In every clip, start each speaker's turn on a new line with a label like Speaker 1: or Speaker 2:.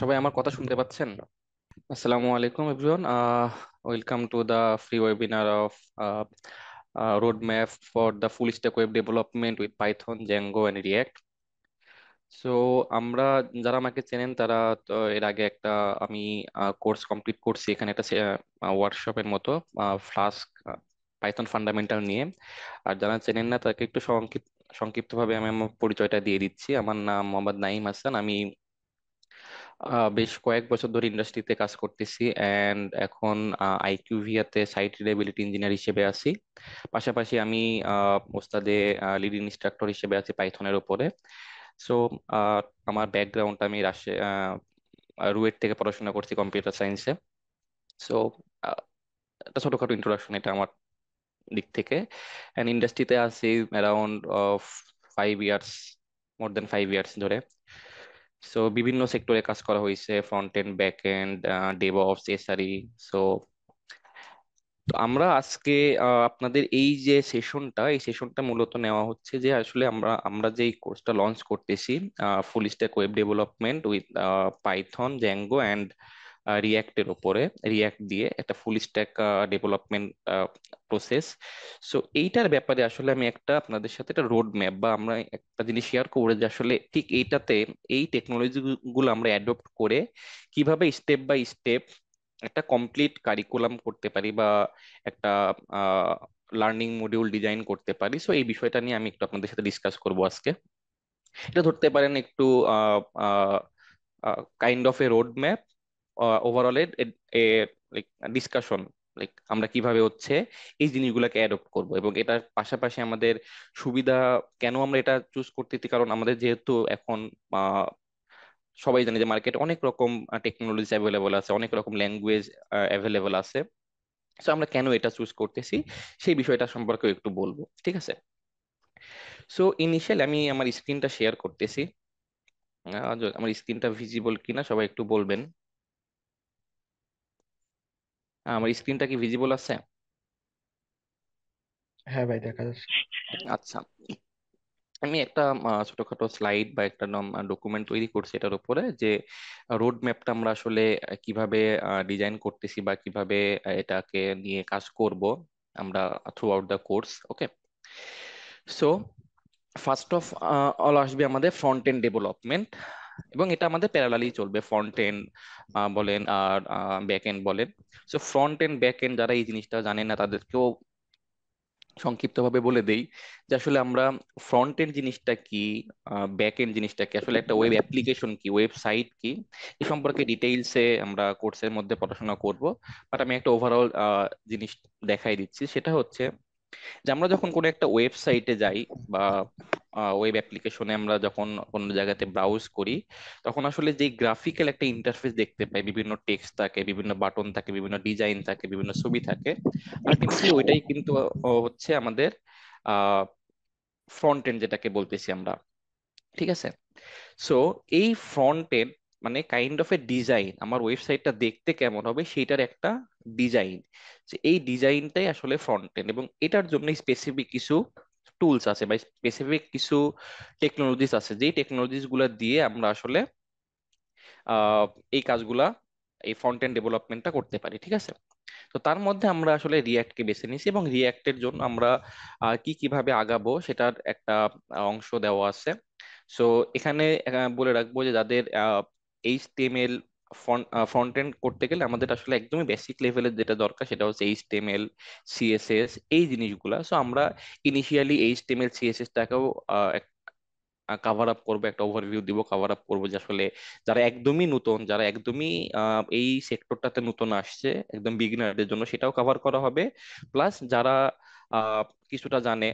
Speaker 1: সবাই আমার কথা শুনতে পাচ্ছেন আসসালামু আলাইকুম everyone welcome to the free webinar of road map for the full stack web development with Python Django and React so আমরা যারা আমাকে চেনেন তারা তো এর আগে একটা আমি কোর্স কমপ্লিট করছি এখানে একটা ওয়ার্কশপের মতো ফ্লাস্ক পাইথন ফান্ডামেন্টাল নিয়ে আর যারা চেনেন না তাকে একটু সংক্ষিপ্ত সংক্ষিপ্তভাবে আমি আমার পরিচয়টা দিয়ে দিচ্ছি আমার নাম মোহাম্মদ নাইম হাসান আমি বেশ কয়েক বছর ধরে ইন্ডাস্ট্রিতে কাজ করতেছি অ্যান্ড এখন আইকিউভিয়াতে সাইট রিলেবিলিটি ইঞ্জিনিয়ার হিসেবে আছি পাশাপাশি আমি ওস্তাদে লিড ইনস্ট্রাক্টর হিসেবে আছি পাইথনের ওপরে সো আমার ব্যাকগ্রাউন্ডটা আমি রাশিয়া রুয়েট থেকে পড়াশোনা করছি কম্পিউটার সায়েন্সে সো একটা ছোটখাটো ইন্ট্রোডাকশন এটা আমার দিক থেকে অ্যান্ড ইন্ডাস্ট্রিতে আছি around five years more than five years ধরে সো বিভিন্ন সেক্টরে কাজ করা হয়েছে front end back end of SRE so তো আমরা আজকে আপনাদের এই যে সেশনটা এই সেশনটা মূলত নেওয়া হচ্ছে যে আসলে আমরা আমরা যে কোর্সটা লঞ্চ করতেছি full stack web development with Python Django and রিয়্যাক্টের ওপরে রিয়াক্ট দিয়ে একটা full stack development process so এইটার ব্যাপারে আসলে আমি একটা আপনাদের সাথে একটা রোড ম্যাপ বা আমরা একটা জিনিস শেয়ার করবো যে আসলে ঠিক এইটাতে এই টেকনোলজিগুলো আমরা অ্যাডপ্ট করে কিভাবে স্টেপ বাই স্টেপ একটা কমপ্লিট কারিকুলাম করতে পারি বা একটা লার্নিং মডিউল ডিজাইন করতে পারি সো এই বিষয়টা নিয়ে আমি একটু আপনাদের সাথে ডিসকাস করব আজকে এটা ধরতে পারেন একটু kind of a road map overall like discussion like আমরা কিভাবে হচ্ছে এই জিনিসগুলোকে অ্যাডপ্ট করব এবং এটার পাশাপাশি আমাদের সুবিধা কেন আমরা এটা চুজ করতেছি কারণ আমাদের যেহেতু এখন সবাই জানে যে মার্কেট অনেক রকম টেকনোলজি অ্যাভেলেবল আছে অনেক রকম ল্যাঙ্গুয়েজ অ্যাভেলেবল আছে সো আমরা কেন এটা চুজ করতেছি সেই বিষয়টা সম্পর্কেও একটু বলবো ঠিক আছে সো ইনিশিয়াল আমি আমার স্ক্রিনটা শেয়ার করতেছি আমার স্ক্রিনটা ভিজিবল কিনা সবাই একটু বলবেন আমার স্ক্রিনটা কি ভিজিবল আছে হ্যাঁ ভাই দেখা যাচ্ছে আচ্ছা আমি একটা ছোটখাটো স্লাইড বা একটা ডকুমেন্ট তৈরি করছি এটার উপরে যে রোড ম্যাপটা আমরা আসলে কিভাবে ডিজাইন করতেছি বা কিভাবে এটাকে নিয়ে কাজ করব আমরা throughout the course okay so first of all আসবে আমাদের ফ্রন্ট এন্ড ডেভেলপমেন্ট এবং এটা আমাদের প্যারালালি চলবে ফ্রন্ট এন্ড বলেন আর ব্যাক এন্ড বলেন so front end back end যারা এই জিনিসটা জানেন না তাদেরকেও সংক্ষিপ্তভাবে বলে দেই যে আসলে আমরা ফ্রন্ট এন্ড জিনিসটা কি ব্যাক এন্ড জিনিসটা কি আসলে একটা ওয়েব অ্যাপ্লিকেশন কি ওয়েবসাইট কি এ সম্পর্কে ডিটেইলসে আমরা কোর্সের মধ্যে পড়াশোনা করব বাট আমি একটা ওভারঅল জিনিস দেখাই দিচ্ছি সেটা হচ্ছে যে আমরা যখন কোনো একটা ওয়েবসাইটে যাই বা ওয়েব অ্যাপ্লিকেশনে আমরা যখন কোনো জায়গাতে ব্রাউজ করি তখন আসলে যে গ্রাফিক্যাল একটা ইন্টারফেস দেখতে পাই বিভিন্ন টেক্সট থাকে বিভিন্ন বাটন থাকে বিভিন্ন ডিজাইন থাকে বিভিন্ন ছবি থাকে আলটিমেটলি ওইটাই কিন্তু হচ্ছে আমাদের ফ্রন্ট এন্ড যেটাকে বলতেছি আমরা ঠিক আছে সো এই ফ্রন্ট এন্ড মানে কাইন্ড অফ এ ডিজাইন আমার ওয়েবসাইটটা দেখতে কেমন হবে সেইটার একটা ডিজাইন যে এই ডিজাইনটাই আসলে ফ্রন্ট এবং এটার জন্য স্পেসিফিক কিছু টুলস আছে বা স্পেসিফিক কিছু টেকনোলজিস আছে যেই টেকনোলজিস গুলা দিয়ে আমরা আসলে এই কাজগুলা এই ফ্রন্ট এন্ড ডেভেলপমেন্টটা করতে পারি ঠিক আছে তো তার মধ্যে আমরা আসলে রিয়্যাক্টকে বেছে নিয়েছি এবং রিয়্যাক্টের জন্য আমরা কি কিভাবে আগাবো সেটার একটা অংশ দেওয়া আছে সো এখানে বলে রাখবো যে যাদের এইচটিএমএল ফ্রন্ট এন্ড করতে গেলে আমাদের আসলে একদমই বেসিক লেভেলের যেটা দরকার সেটা হচ্ছে এইচটিএমএল সিএসএস এই জিনিসগুলা সো আমরা ইনিশিয়ালি এইচটিএমএল সিএসএসটাকেও কাভার আপ করবো একটা ওভারভিউ দিব কাভার আপ করবো যে আসলে যারা একদমই নতুন যারা একদমই এই সেক্টরটাতে নতুন আসছে একদম বিগিনারদের জন্য সেটাও কাভার করা হবে প্লাস যারা কিছুটা জানে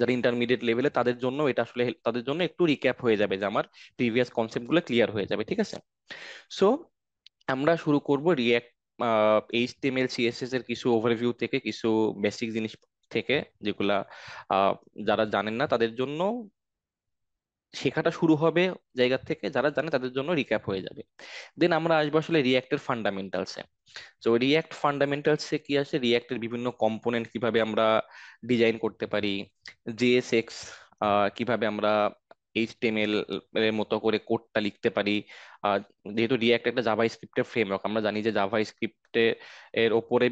Speaker 1: যারা ইন্টারমিডিয়েট লেভেলে তাদের জন্য এটা আসলে তাদের জন্য একটু রিক্যাপ হয়ে যাবে যে আমার প্রিভিয়াস কনসেপ্টগুলো ক্লিয়ার হয়ে যাবে ঠিক আছে সো আমরা শুরু করব সি এস সিএসএস এর কিছু ওভারভিউ থেকে কিছু বেসিক জিনিস থেকে যেগুলা যারা জানেন না তাদের জন্য শেখাটা শুরু হবে জায়গা থেকে যারা জানে তাদের জন্য রিক্যাপ হয়ে যাবে দেন আমরা আসবো আসলে রিয়াক্টের ফান্ডামেন্টালসে তো রিয়াক্ট ফান্ডামেন্টালসে কি আছে রিয়্যাক্টের বিভিন্ন কম্পোনেন্ট কিভাবে আমরা ডিজাইন করতে পারি জিএসএক্স কিভাবে আমরা এইচটিএমএল এর মতো করে কোডটা লিখতে পারি যেহেতু রিয়াক্ট একটা জাভাই স্ক্রিপ্টের ফ্রেমওয়ার্ক আমরা জানি যে জাভা স্ক্রিপ্টে এর ওপরে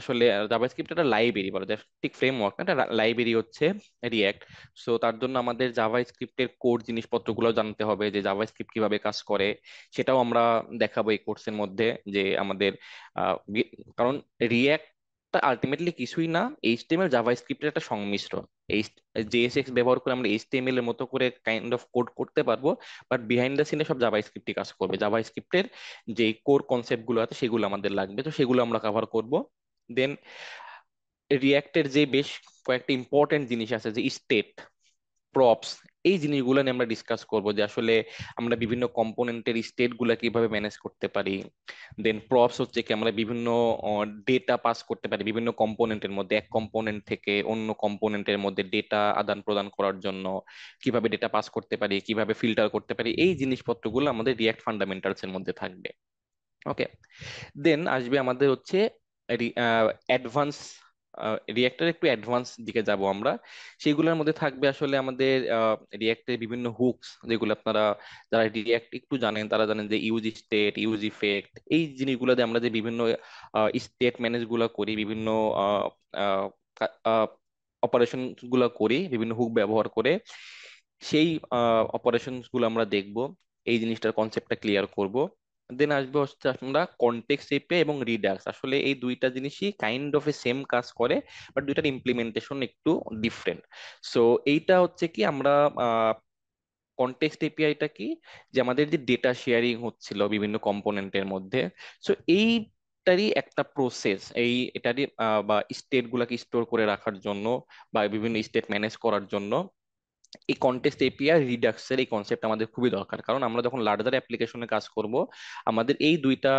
Speaker 1: আসলে জাভাস্ক্রিপ্ট একটা লাইব্রেরি বলে ঠিক ফ্রেমওয়ার্ক একটা লাইব্রেরি হচ্ছে রিয়্যাক্ট সো তার জন্য আমাদের জাভাস্ক্রিপ্টের কোড জিনিসপত্রগুলো জানতে হবে যে জাভাস্ক্রিপ্ট কিভাবে কাজ করে সেটাও আমরা দেখাবো এই কোর্সের মধ্যে যে আমাদের কারণ রিয়্যাক্ট আলটিমেটলি কিছুই না এইচটিএমএল জাভাস্ক্রিপ্টের একটা সংমিশ্রণ এই জেএসএক্স ব্যবহার করে আমরা এইচটিএমএল এর মতো করে কাইন্ড অফ কোড করতে পারবো বাট বিহাইন্ড দ্য সিনে সব জাভাস্ক্রিপ্টই কাজ করবে জাভাস্ক্রিপ্টের যে কোর কনসেপ্টগুলো আছে সেগুলো আমাদের লাগবে তো সেগুলো আমরা কভার করবো দেন রিয়াক্টের যে বেশ কয়েকটা ইম্পর্টেন্ট জিনিস আছে যে স্টেট প্রপস এই জিনিসগুলো নিয়ে আমরা ডিসকাস করব যে আসলে আমরা বিভিন্ন কম্পোনেন্টের স্টেট গুলা কিভাবে ম্যানেজ করতে পারি দেন প্রপস হচ্ছে কি আমরা বিভিন্ন ডেটা পাস করতে পারি বিভিন্ন কম্পোনেন্টের মধ্যে এক কম্পোনেন্ট থেকে অন্য কম্পোনেন্টের মধ্যে ডেটা আদান প্রদান করার জন্য কিভাবে ডেটা পাস করতে পারি কিভাবে ফিল্টার করতে পারি এই জিনিসপত্রগুলো আমাদের রিয়াক্ট ফান্ডামেন্টালস এর মধ্যে থাকবে ওকে দেন আসবে আমাদের হচ্ছে অ্যাডভান্স রিয়েক্টার একটু অ্যাডভান্স দিকে যাব আমরা সেগুলোর মধ্যে থাকবে আসলে আমাদের রিয়েক্টের বিভিন্ন হুকস যেগুলো আপনারা যারা রিয়েক্ট একটু জানেন তারা জানেন যে ইউজ স্টেট ইউজ ইফেক্ট এই জিনিসগুলো দিয়ে আমরা যে বিভিন্ন স্টেট ম্যানেজগুলো করি বিভিন্ন অপারেশন গুলো করি বিভিন্ন হুক ব্যবহার করে সেই অপারেশন গুলো আমরা দেখব এই জিনিসটার কনসেপ্টটা ক্লিয়ার করব দেন আসবে হচ্ছে আমরা কনটেক্সট এপে এবং রিডাক্স আসলে এই দুইটা জিনিসই কাইন্ড অফ এ সেম কাজ করে বাট দুইটার ইমপ্লিমেন্টেশন একটু ডিফারেন্ট সো এইটা হচ্ছে কি আমরা কনটেক্সট এপিআইটা কি যে আমাদের যে ডেটা শেয়ারিং হচ্ছিল বিভিন্ন কম্পোনেন্টের মধ্যে সো এই এটারই একটা প্রসেস এই এটারই বা স্টেট গুলাকে স্টোর করে রাখার জন্য বা বিভিন্ন স্টেট ম্যানেজ করার জন্য এই কন্টেস্ট এপিআই রিডাক্সের এই কনসেপ্ট আমাদের খুবই দরকার কারণ আমরা যখন লার্জার অ্যাপ্লিকেশনে কাজ করব আমাদের এই দুইটা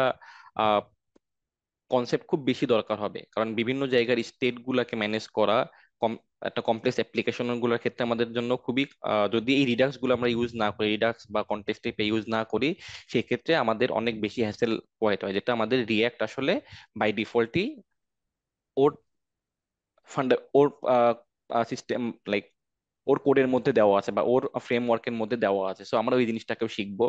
Speaker 1: কনসেপ্ট খুব বেশি দরকার হবে কারণ বিভিন্ন জায়গার গুলাকে ম্যানেজ করা একটা কমপ্লেক্স অ্যাপ্লিকেশনগুলোর ক্ষেত্রে আমাদের জন্য খুবই যদি এই রিডাক্সগুলো আমরা ইউজ না করি রিডাক্স বা কন্টেস্ট এপ ইউজ না করি সেক্ষেত্রে আমাদের অনেক বেশি হ্যাসেল পয়েন্ট হয় যেটা আমাদের রিয়্যাক্ট আসলে বাই ডিফল্টই ওর ফান্ড ওর সিস্টেম লাইক ওর কোডের মধ্যে দেওয়া আছে বা ওর ফ্রেমওয়ার্কের মধ্যে দেওয়া আছে সো আমরা ওই জিনিসটাকেও শিখবো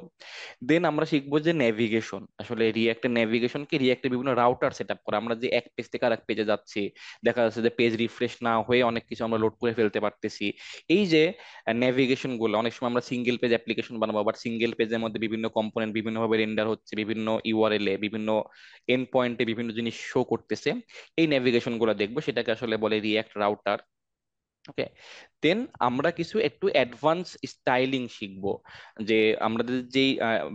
Speaker 1: দেন আমরা শিখবো যে ন্যাভিগেশন আসলে রিয়াক্টের ন্যাভিগেশনকে রিয়াক্টের বিভিন্ন রাউটার সেট আপ করা আমরা যে এক পেজ থেকে আরেক পেজে যাচ্ছি দেখা যাচ্ছে যে পেজ রিফ্রেশ না হয়ে অনেক কিছু আমরা লোড করে ফেলতে পারতেছি এই যে ন্যাভিগেশন গুলো অনেক সময় আমরা সিঙ্গেল পেজ অ্যাপ্লিকেশন বানাবো বাট সিঙ্গেল পেজের মধ্যে বিভিন্ন কম্পোনেন্ট বিভিন্নভাবে রেন্ডার হচ্ছে বিভিন্ন ইউআরএল এ বিভিন্ন এন্ড পয়েন্টে বিভিন্ন জিনিস শো করতেছে এই ন্যাভিগেশন গুলো দেখবো সেটাকে আসলে বলে রিয়াক্ট রাউটার ওকে দেন আমরা কিছু একটু অ্যাডভান্স স্টাইলিং শিখবো যে আমাদের যেই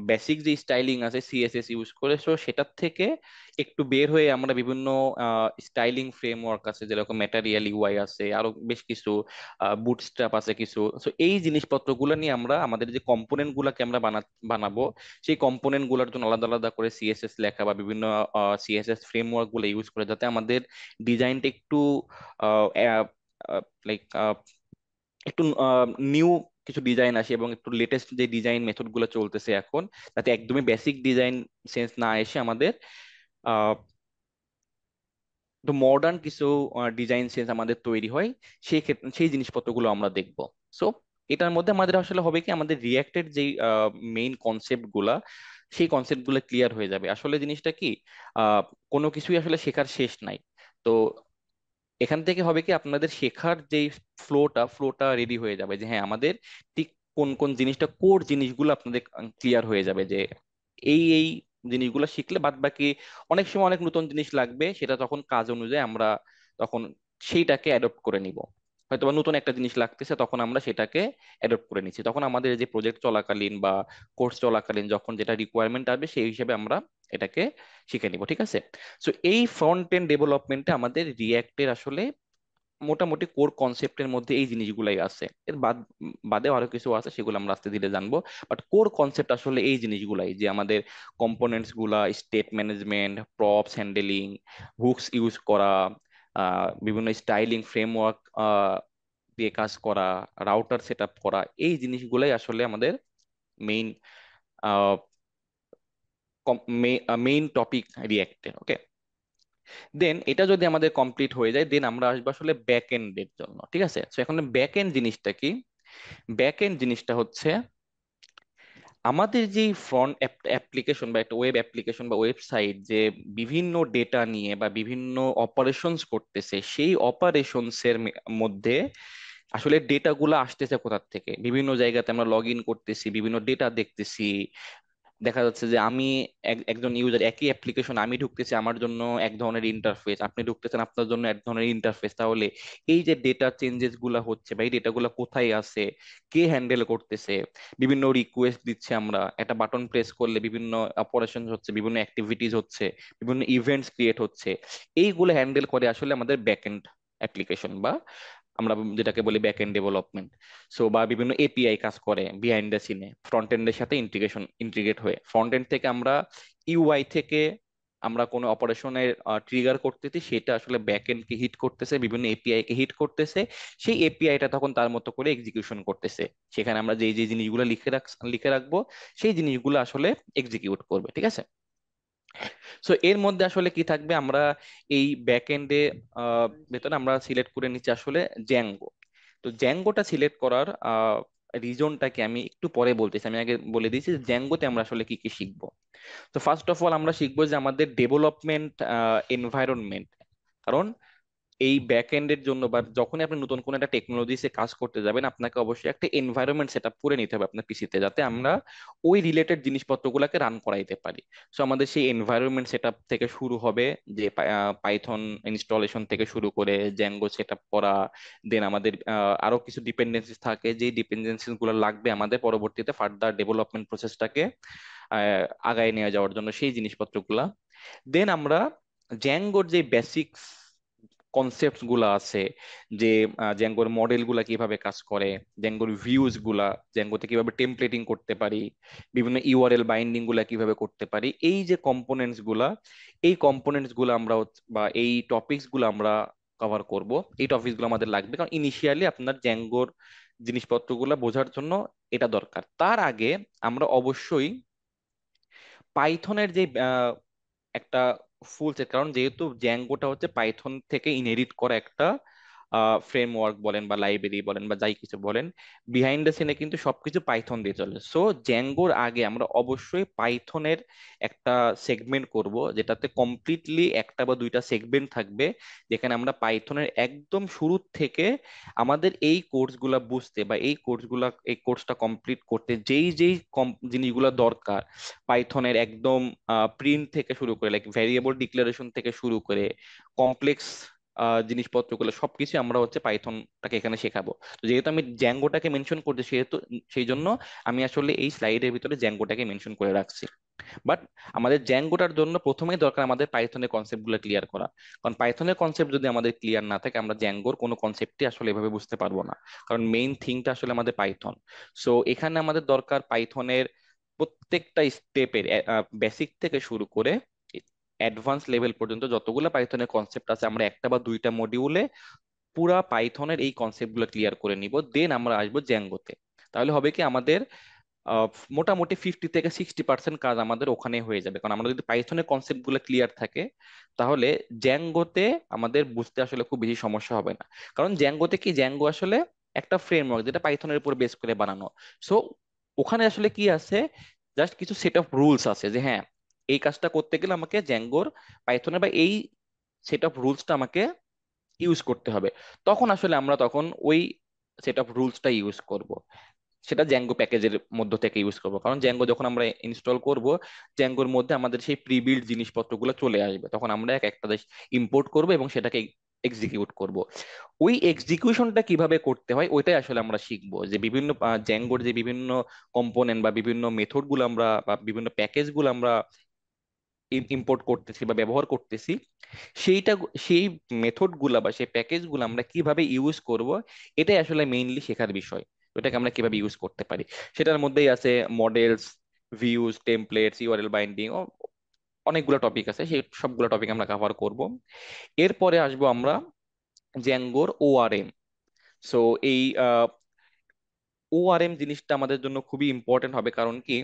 Speaker 1: বেসিক যে স্টাইলিং আছে সিএসএস ইউজ করে সো সেটার থেকে একটু বের হয়ে আমরা বিভিন্ন স্টাইলিং ফ্রেমওয়ার্ক আছে যেরকম ম্যাটারিয়াল ইউআই আছে আরো বেশ কিছু বুটস্ট্র্যাপ আছে কিছু সো এই জিনিসপত্রগুলো নিয়ে আমরা আমাদের যে কম্পোনেন্ট গুলাকে আমরা বানাবো সেই কম্পোনেন্টগুলোর জন্য আলাদা আলাদা করে সিএসএস লেখা বা বিভিন্ন সিএসএস ফ্রেমওয়ার্ক গুলো ইউজ করে যাতে আমাদের ডিজাইনটা একটু লাইক একটু নিউ কিছু ডিজাইন আসে এবং একটু লেটেস্ট যে ডিজাইন মেথড গুলো চলতেছে এখন তাতে একদমই বেসিক ডিজাইন সেন্স না এসে আমাদের তো মডার্ন কিছু ডিজাইন সেন্স আমাদের তৈরি হয় সেই ক্ষেত্রে সেই জিনিসপত্রগুলো আমরা দেখব সো এটার মধ্যে আমাদের আসলে হবে কি আমাদের রিয়াক্টেড যে মেইন কনসেপ্ট গুলা সেই কনসেপ্টগুলো ক্লিয়ার হয়ে যাবে আসলে জিনিসটা কি কোনো কিছুই আসলে শেখার শেষ নাই তো এখান থেকে হবে কি আপনাদের শেখার যে ফ্লোটা ফ্লোটা রেডি হয়ে যাবে যে হ্যাঁ আমাদের ঠিক কোন কোন জিনিসটা কোর জিনিসগুলো আপনাদের ক্লিয়ার হয়ে যাবে যে এই এই জিনিসগুলো শিখলে বাদ বাকি অনেক সময় অনেক নতুন জিনিস লাগবে সেটা তখন কাজ অনুযায়ী আমরা তখন সেইটাকে অ্যাডপ্ট করে নিব হয়তো বা নতুন একটা জিনিস লাগতেছে তখন আমরা সেটাকে অ্যাডপ্ট করে নিচ্ছি তখন আমাদের যে প্রজেক্ট চলাকালীন বা কোর্স চলাকালীন যখন যেটা রিকোয়ারমেন্ট আসবে সেই হিসেবে আমরা এটাকে শিখে নিব ঠিক আছে সো এই ফ্রন্ট এন্ড ডেভেলপমেন্টে আমাদের রিয়্যাক্টের আসলে মোটামুটি কোর কনসেপ্টের মধ্যে এই জিনিসগুলাই আছে এর বাদ বাদে আরো কিছু আছে সেগুলো আমরা আস্তে ধীরে জানবো বাট কোর কনসেপ্ট আসলে এই জিনিসগুলাই যে আমাদের কম্পোনেন্টস গুলা state management props handling hooks use করা বিভিন্ন স্টাইলিং ফ্রেমওয়ার্ক দিয়ে কাজ করা রাউটার সেট আপ করা এই জিনিসগুলোই আসলে আমাদের মেইন মেইন টপিক রিয়াক্টে ওকে দেন এটা যদি আমাদের কমপ্লিট হয়ে যায় দেন আমরা আসবো আসলে ব্যাক এন্ডের জন্য ঠিক আছে এখন ব্যাক এন্ড জিনিসটা কি ব্যাক এন্ড জিনিসটা হচ্ছে আমাদের যে ফ্রন্ট অ্যাপ্লিকেশন বা একটা ওয়েব অ্যাপ্লিকেশন বা ওয়েবসাইট যে বিভিন্ন ডেটা নিয়ে বা বিভিন্ন অপারেশনস করতেছে সেই অপারেশনসের মধ্যে আসলে ডেটাগুলো আসতেছে কোথার থেকে বিভিন্ন জায়গাতে আমরা লগ ইন করতেছি বিভিন্ন ডেটা দেখতেছি দেখা যাচ্ছে যে আমি একজন ইউজার একই অ্যাপ্লিকেশন আমি ঢুকতেছি আমার জন্য এক ধরনের ইন্টারফেস আপনি ঢুকতেছেন আপনার জন্য এক ধরনের ইন্টারফেস তাহলে এই যে ডেটা চেঞ্জেস গুলা হচ্ছে বা এই গুলা কোথায় আছে কে হ্যান্ডেল করতেছে বিভিন্ন রিকোয়েস্ট দিচ্ছে আমরা একটা বাটন প্রেস করলে বিভিন্ন অপারেশন হচ্ছে বিভিন্ন অ্যাক্টিভিটিস হচ্ছে বিভিন্ন ইভেন্টস ক্রিয়েট হচ্ছে এইগুলো হ্যান্ডেল করে আসলে আমাদের ব্যাকএন্ড অ্যাপ্লিকেশন বা আমরা যেটাকে বলি ব্যাক এন্ড ডেভেলপমেন্ট সো বা বিভিন্ন এপিআই কাজ করে বিহাইন্ড দ্য সিনে ফ্রন্ট এন্ডের সাথে ইন্টিগ্রেশন ইন্টিগ্রেট হয়ে ফ্রন্ট এন্ড থেকে আমরা ইউআই থেকে আমরা কোনো অপারেশনের ট্রিগার করতেছি সেটা আসলে ব্যাক এন্ডকে হিট করতেছে বিভিন্ন এপিআই কে হিট করতেছে সেই এপিআইটা তখন তার মতো করে এক্সিকিউশন করতেছে সেখানে আমরা যে যে জিনিসগুলো লিখে রাখ লিখে রাখবো সেই জিনিসগুলো আসলে এক্সিকিউট করবে ঠিক আছে সো এর মধ্যে আসলে কি থাকবে আমরা এই ব্যাক এন্ডে ভেতরে আমরা সিলেক্ট করে নিচ্ছি আসলে জ্যাঙ্গো তো জ্যাঙ্গোটা সিলেক্ট করার রিজনটাকে আমি একটু পরে বলতেছি আমি আগে বলে দিয়েছি জ্যাঙ্গোতে আমরা আসলে কি কি শিখবো তো ফার্স্ট অফ অল আমরা শিখবো যে আমাদের ডেভেলপমেন্ট এনভায়রনমেন্ট কারণ এই ব্যাকএন্ডের জন্য বা যখনই আপনি নতুন কোনো একটা টেকনোলজিসে কাজ করতে যাবেন আপনাকে অবশ্যই একটা এনভায়রনমেন্ট সেট আপ করে নিতে হবে আপনার পিসিতে যাতে আমরা ওই রিলেটেড জিনিসপত্রগুলোকে রান করাইতে পারি সো আমাদের সেই এনভায়রনমেন্ট সেটআপ থেকে শুরু হবে যে পাইথন ইনস্টলেশন থেকে শুরু করে জ্যাঙ্গো সেটআপ করা দেন আমাদের আরো কিছু ডিপেন্ডেন্সিস থাকে যে ডিপেন্ডেন্সিসগুলো লাগবে আমাদের পরবর্তীতে ফার্দার ডেভেলপমেন্ট প্রসেসটাকে আগায় নিয়ে যাওয়ার জন্য সেই জিনিসপত্রগুলা দেন আমরা জ্যাঙ্গোর যে বেসিক্স কনসেপ্টগুলো আছে যে জ্যাঙ্গোর মডেলগুলা কিভাবে কাজ করে জ্যাঙ্গোর ভিউজগুলা জ্যাঙ্গোতে কিভাবে টেমপ্লেটিং করতে পারি বিভিন্ন ইউআরএল বাইন্ডিংগুলা কিভাবে করতে পারি এই যে কম্পোনেন্টসগুলা এই কম্পোনেন্টসগুলো আমরা বা এই টপিকসগুলো আমরা কভার করব এই টপিকসগুলো আমাদের লাগবে কারণ ইনিশিয়ালি আপনার জ্যাঙ্গোর জিনিসপত্রগুলো বোঝার জন্য এটা দরকার তার আগে আমরা অবশ্যই পাইথনের যে একটা ফুলসেট কারণ যেহেতু জ্যাঙ্গোটা হচ্ছে পাইথন থেকে ইনহেরিট করা একটা ফ্রেমওয়ার্ক বলেন বা লাইব্রেরি বলেন বা যাই কিছু বলেন বিহাইন্ড দ্য সিনে কিন্তু সবকিছু পাইথন দিয়ে চলে সো জ্যাঙ্গোর আগে আমরা অবশ্যই পাইথনের একটা সেগমেন্ট করব যেটাতে কমপ্লিটলি একটা বা দুইটা সেগমেন্ট থাকবে যেখানে আমরা পাইথনের একদম শুরু থেকে আমাদের এই কোর্সগুলা বুঝতে বা এই গুলা এই কোর্সটা কমপ্লিট করতে যেই যেই জিনিসগুলো দরকার পাইথনের একদম প্রিন্ট থেকে শুরু করে লাইক ভ্যারিয়েবল ডিক্লারেশন থেকে শুরু করে কমপ্লেক্স জিনিসপত্রগুলো সবকিছু আমরা হচ্ছে পাইথনটাকে এখানে শেখাবো তো যেহেতু আমি জ্যাঙ্গোটাকে মেনশন করছি সেহেতু সেই জন্য আমি আসলে এই স্লাইডের ভিতরে জ্যাঙ্গোটাকে মেনশন করে রাখছি বাট আমাদের জ্যাঙ্গোটার জন্য প্রথমেই দরকার আমাদের পাইথনের কনসেপ্টগুলো ক্লিয়ার করা কারণ পাইথনের কনসেপ্ট যদি আমাদের ক্লিয়ার না থাকে আমরা জ্যাঙ্গোর কোনো কনসেপ্টই আসলে এভাবে বুঝতে পারবো না কারণ মেইন থিংটা আসলে আমাদের পাইথন সো এখানে আমাদের দরকার পাইথনের প্রত্যেকটা স্টেপের বেসিক থেকে শুরু করে অ্যাডভান্স লেভেল পর্যন্ত যতগুলো পাইথনের কনসেপ্ট আছে আমরা একটা বা দুইটা মডিউলে পুরা পাইথনের এই কনসেপ্টগুলো ক্লিয়ার করে নিব দেন আমরা আসবো জ্যাঙ্গোতে তাহলে হবে কি আমাদের মোটামুটি ফিফটি থেকে সিক্সটি পার্সেন্ট কাজ আমাদের ওখানে হয়ে যাবে কারণ আমরা যদি পাইথনের কনসেপ্টগুলো ক্লিয়ার থাকে তাহলে জ্যাঙ্গোতে আমাদের বুঝতে আসলে খুব বেশি সমস্যা হবে না কারণ জ্যাঙ্গোতে কি জ্যাঙ্গো আসলে একটা ফ্রেমওয়ার্ক যেটা পাইথনের উপর বেস করে বানানো সো ওখানে আসলে কি আছে জাস্ট কিছু সেট অফ রুলস আছে যে হ্যাঁ এই কাজটা করতে গেলে আমাকে জ্যাঙ্গোর পাইথনে বা এই সেট অফ রুলসটা আমাকে ইউজ করতে হবে তখন আসলে আমরা তখন ওই সেট অফ রুলসটা ইউজ করব সেটা জ্যাঙ্গো প্যাকেজের মধ্য থেকে ইউজ করব কারণ জ্যাঙ্গো যখন আমরা ইনস্টল করব জ্যাঙ্গোর মধ্যে আমাদের সেই প্রিবিল্ড জিনিসপত্রগুলো চলে আসবে তখন আমরা এক একটা দেশ ইম্পোর্ট করব এবং সেটাকে এক্সিকিউট করব ওই এক্সিকিউশনটা কিভাবে করতে হয় ওইটাই আসলে আমরা শিখব যে বিভিন্ন জ্যাঙ্গোর যে বিভিন্ন কম্পোনেন্ট বা বিভিন্ন মেথডগুলো আমরা বা বিভিন্ন প্যাকেজগুলো আমরা ইম্পোর্ট করতেছি বা ব্যবহার করতেছি সেইটা সেই মেথডগুলা বা সেই গুলো আমরা কিভাবে ইউজ করব এটাই আসলে মেইনলি শেখার বিষয় ওটাকে আমরা কিভাবে ইউজ করতে পারি সেটার মধ্যেই আছে models views templates URL binding অনেকগুলো টপিক আছে সেই সবগুলো টপিক আমরা কভার করব এরপরে আসবো আমরা জ্যাঙ্গোর ওআরএম সো এই ওআরএম জিনিসটা আমাদের জন্য খুবই ইম্পর্টেন্ট হবে কারণ কি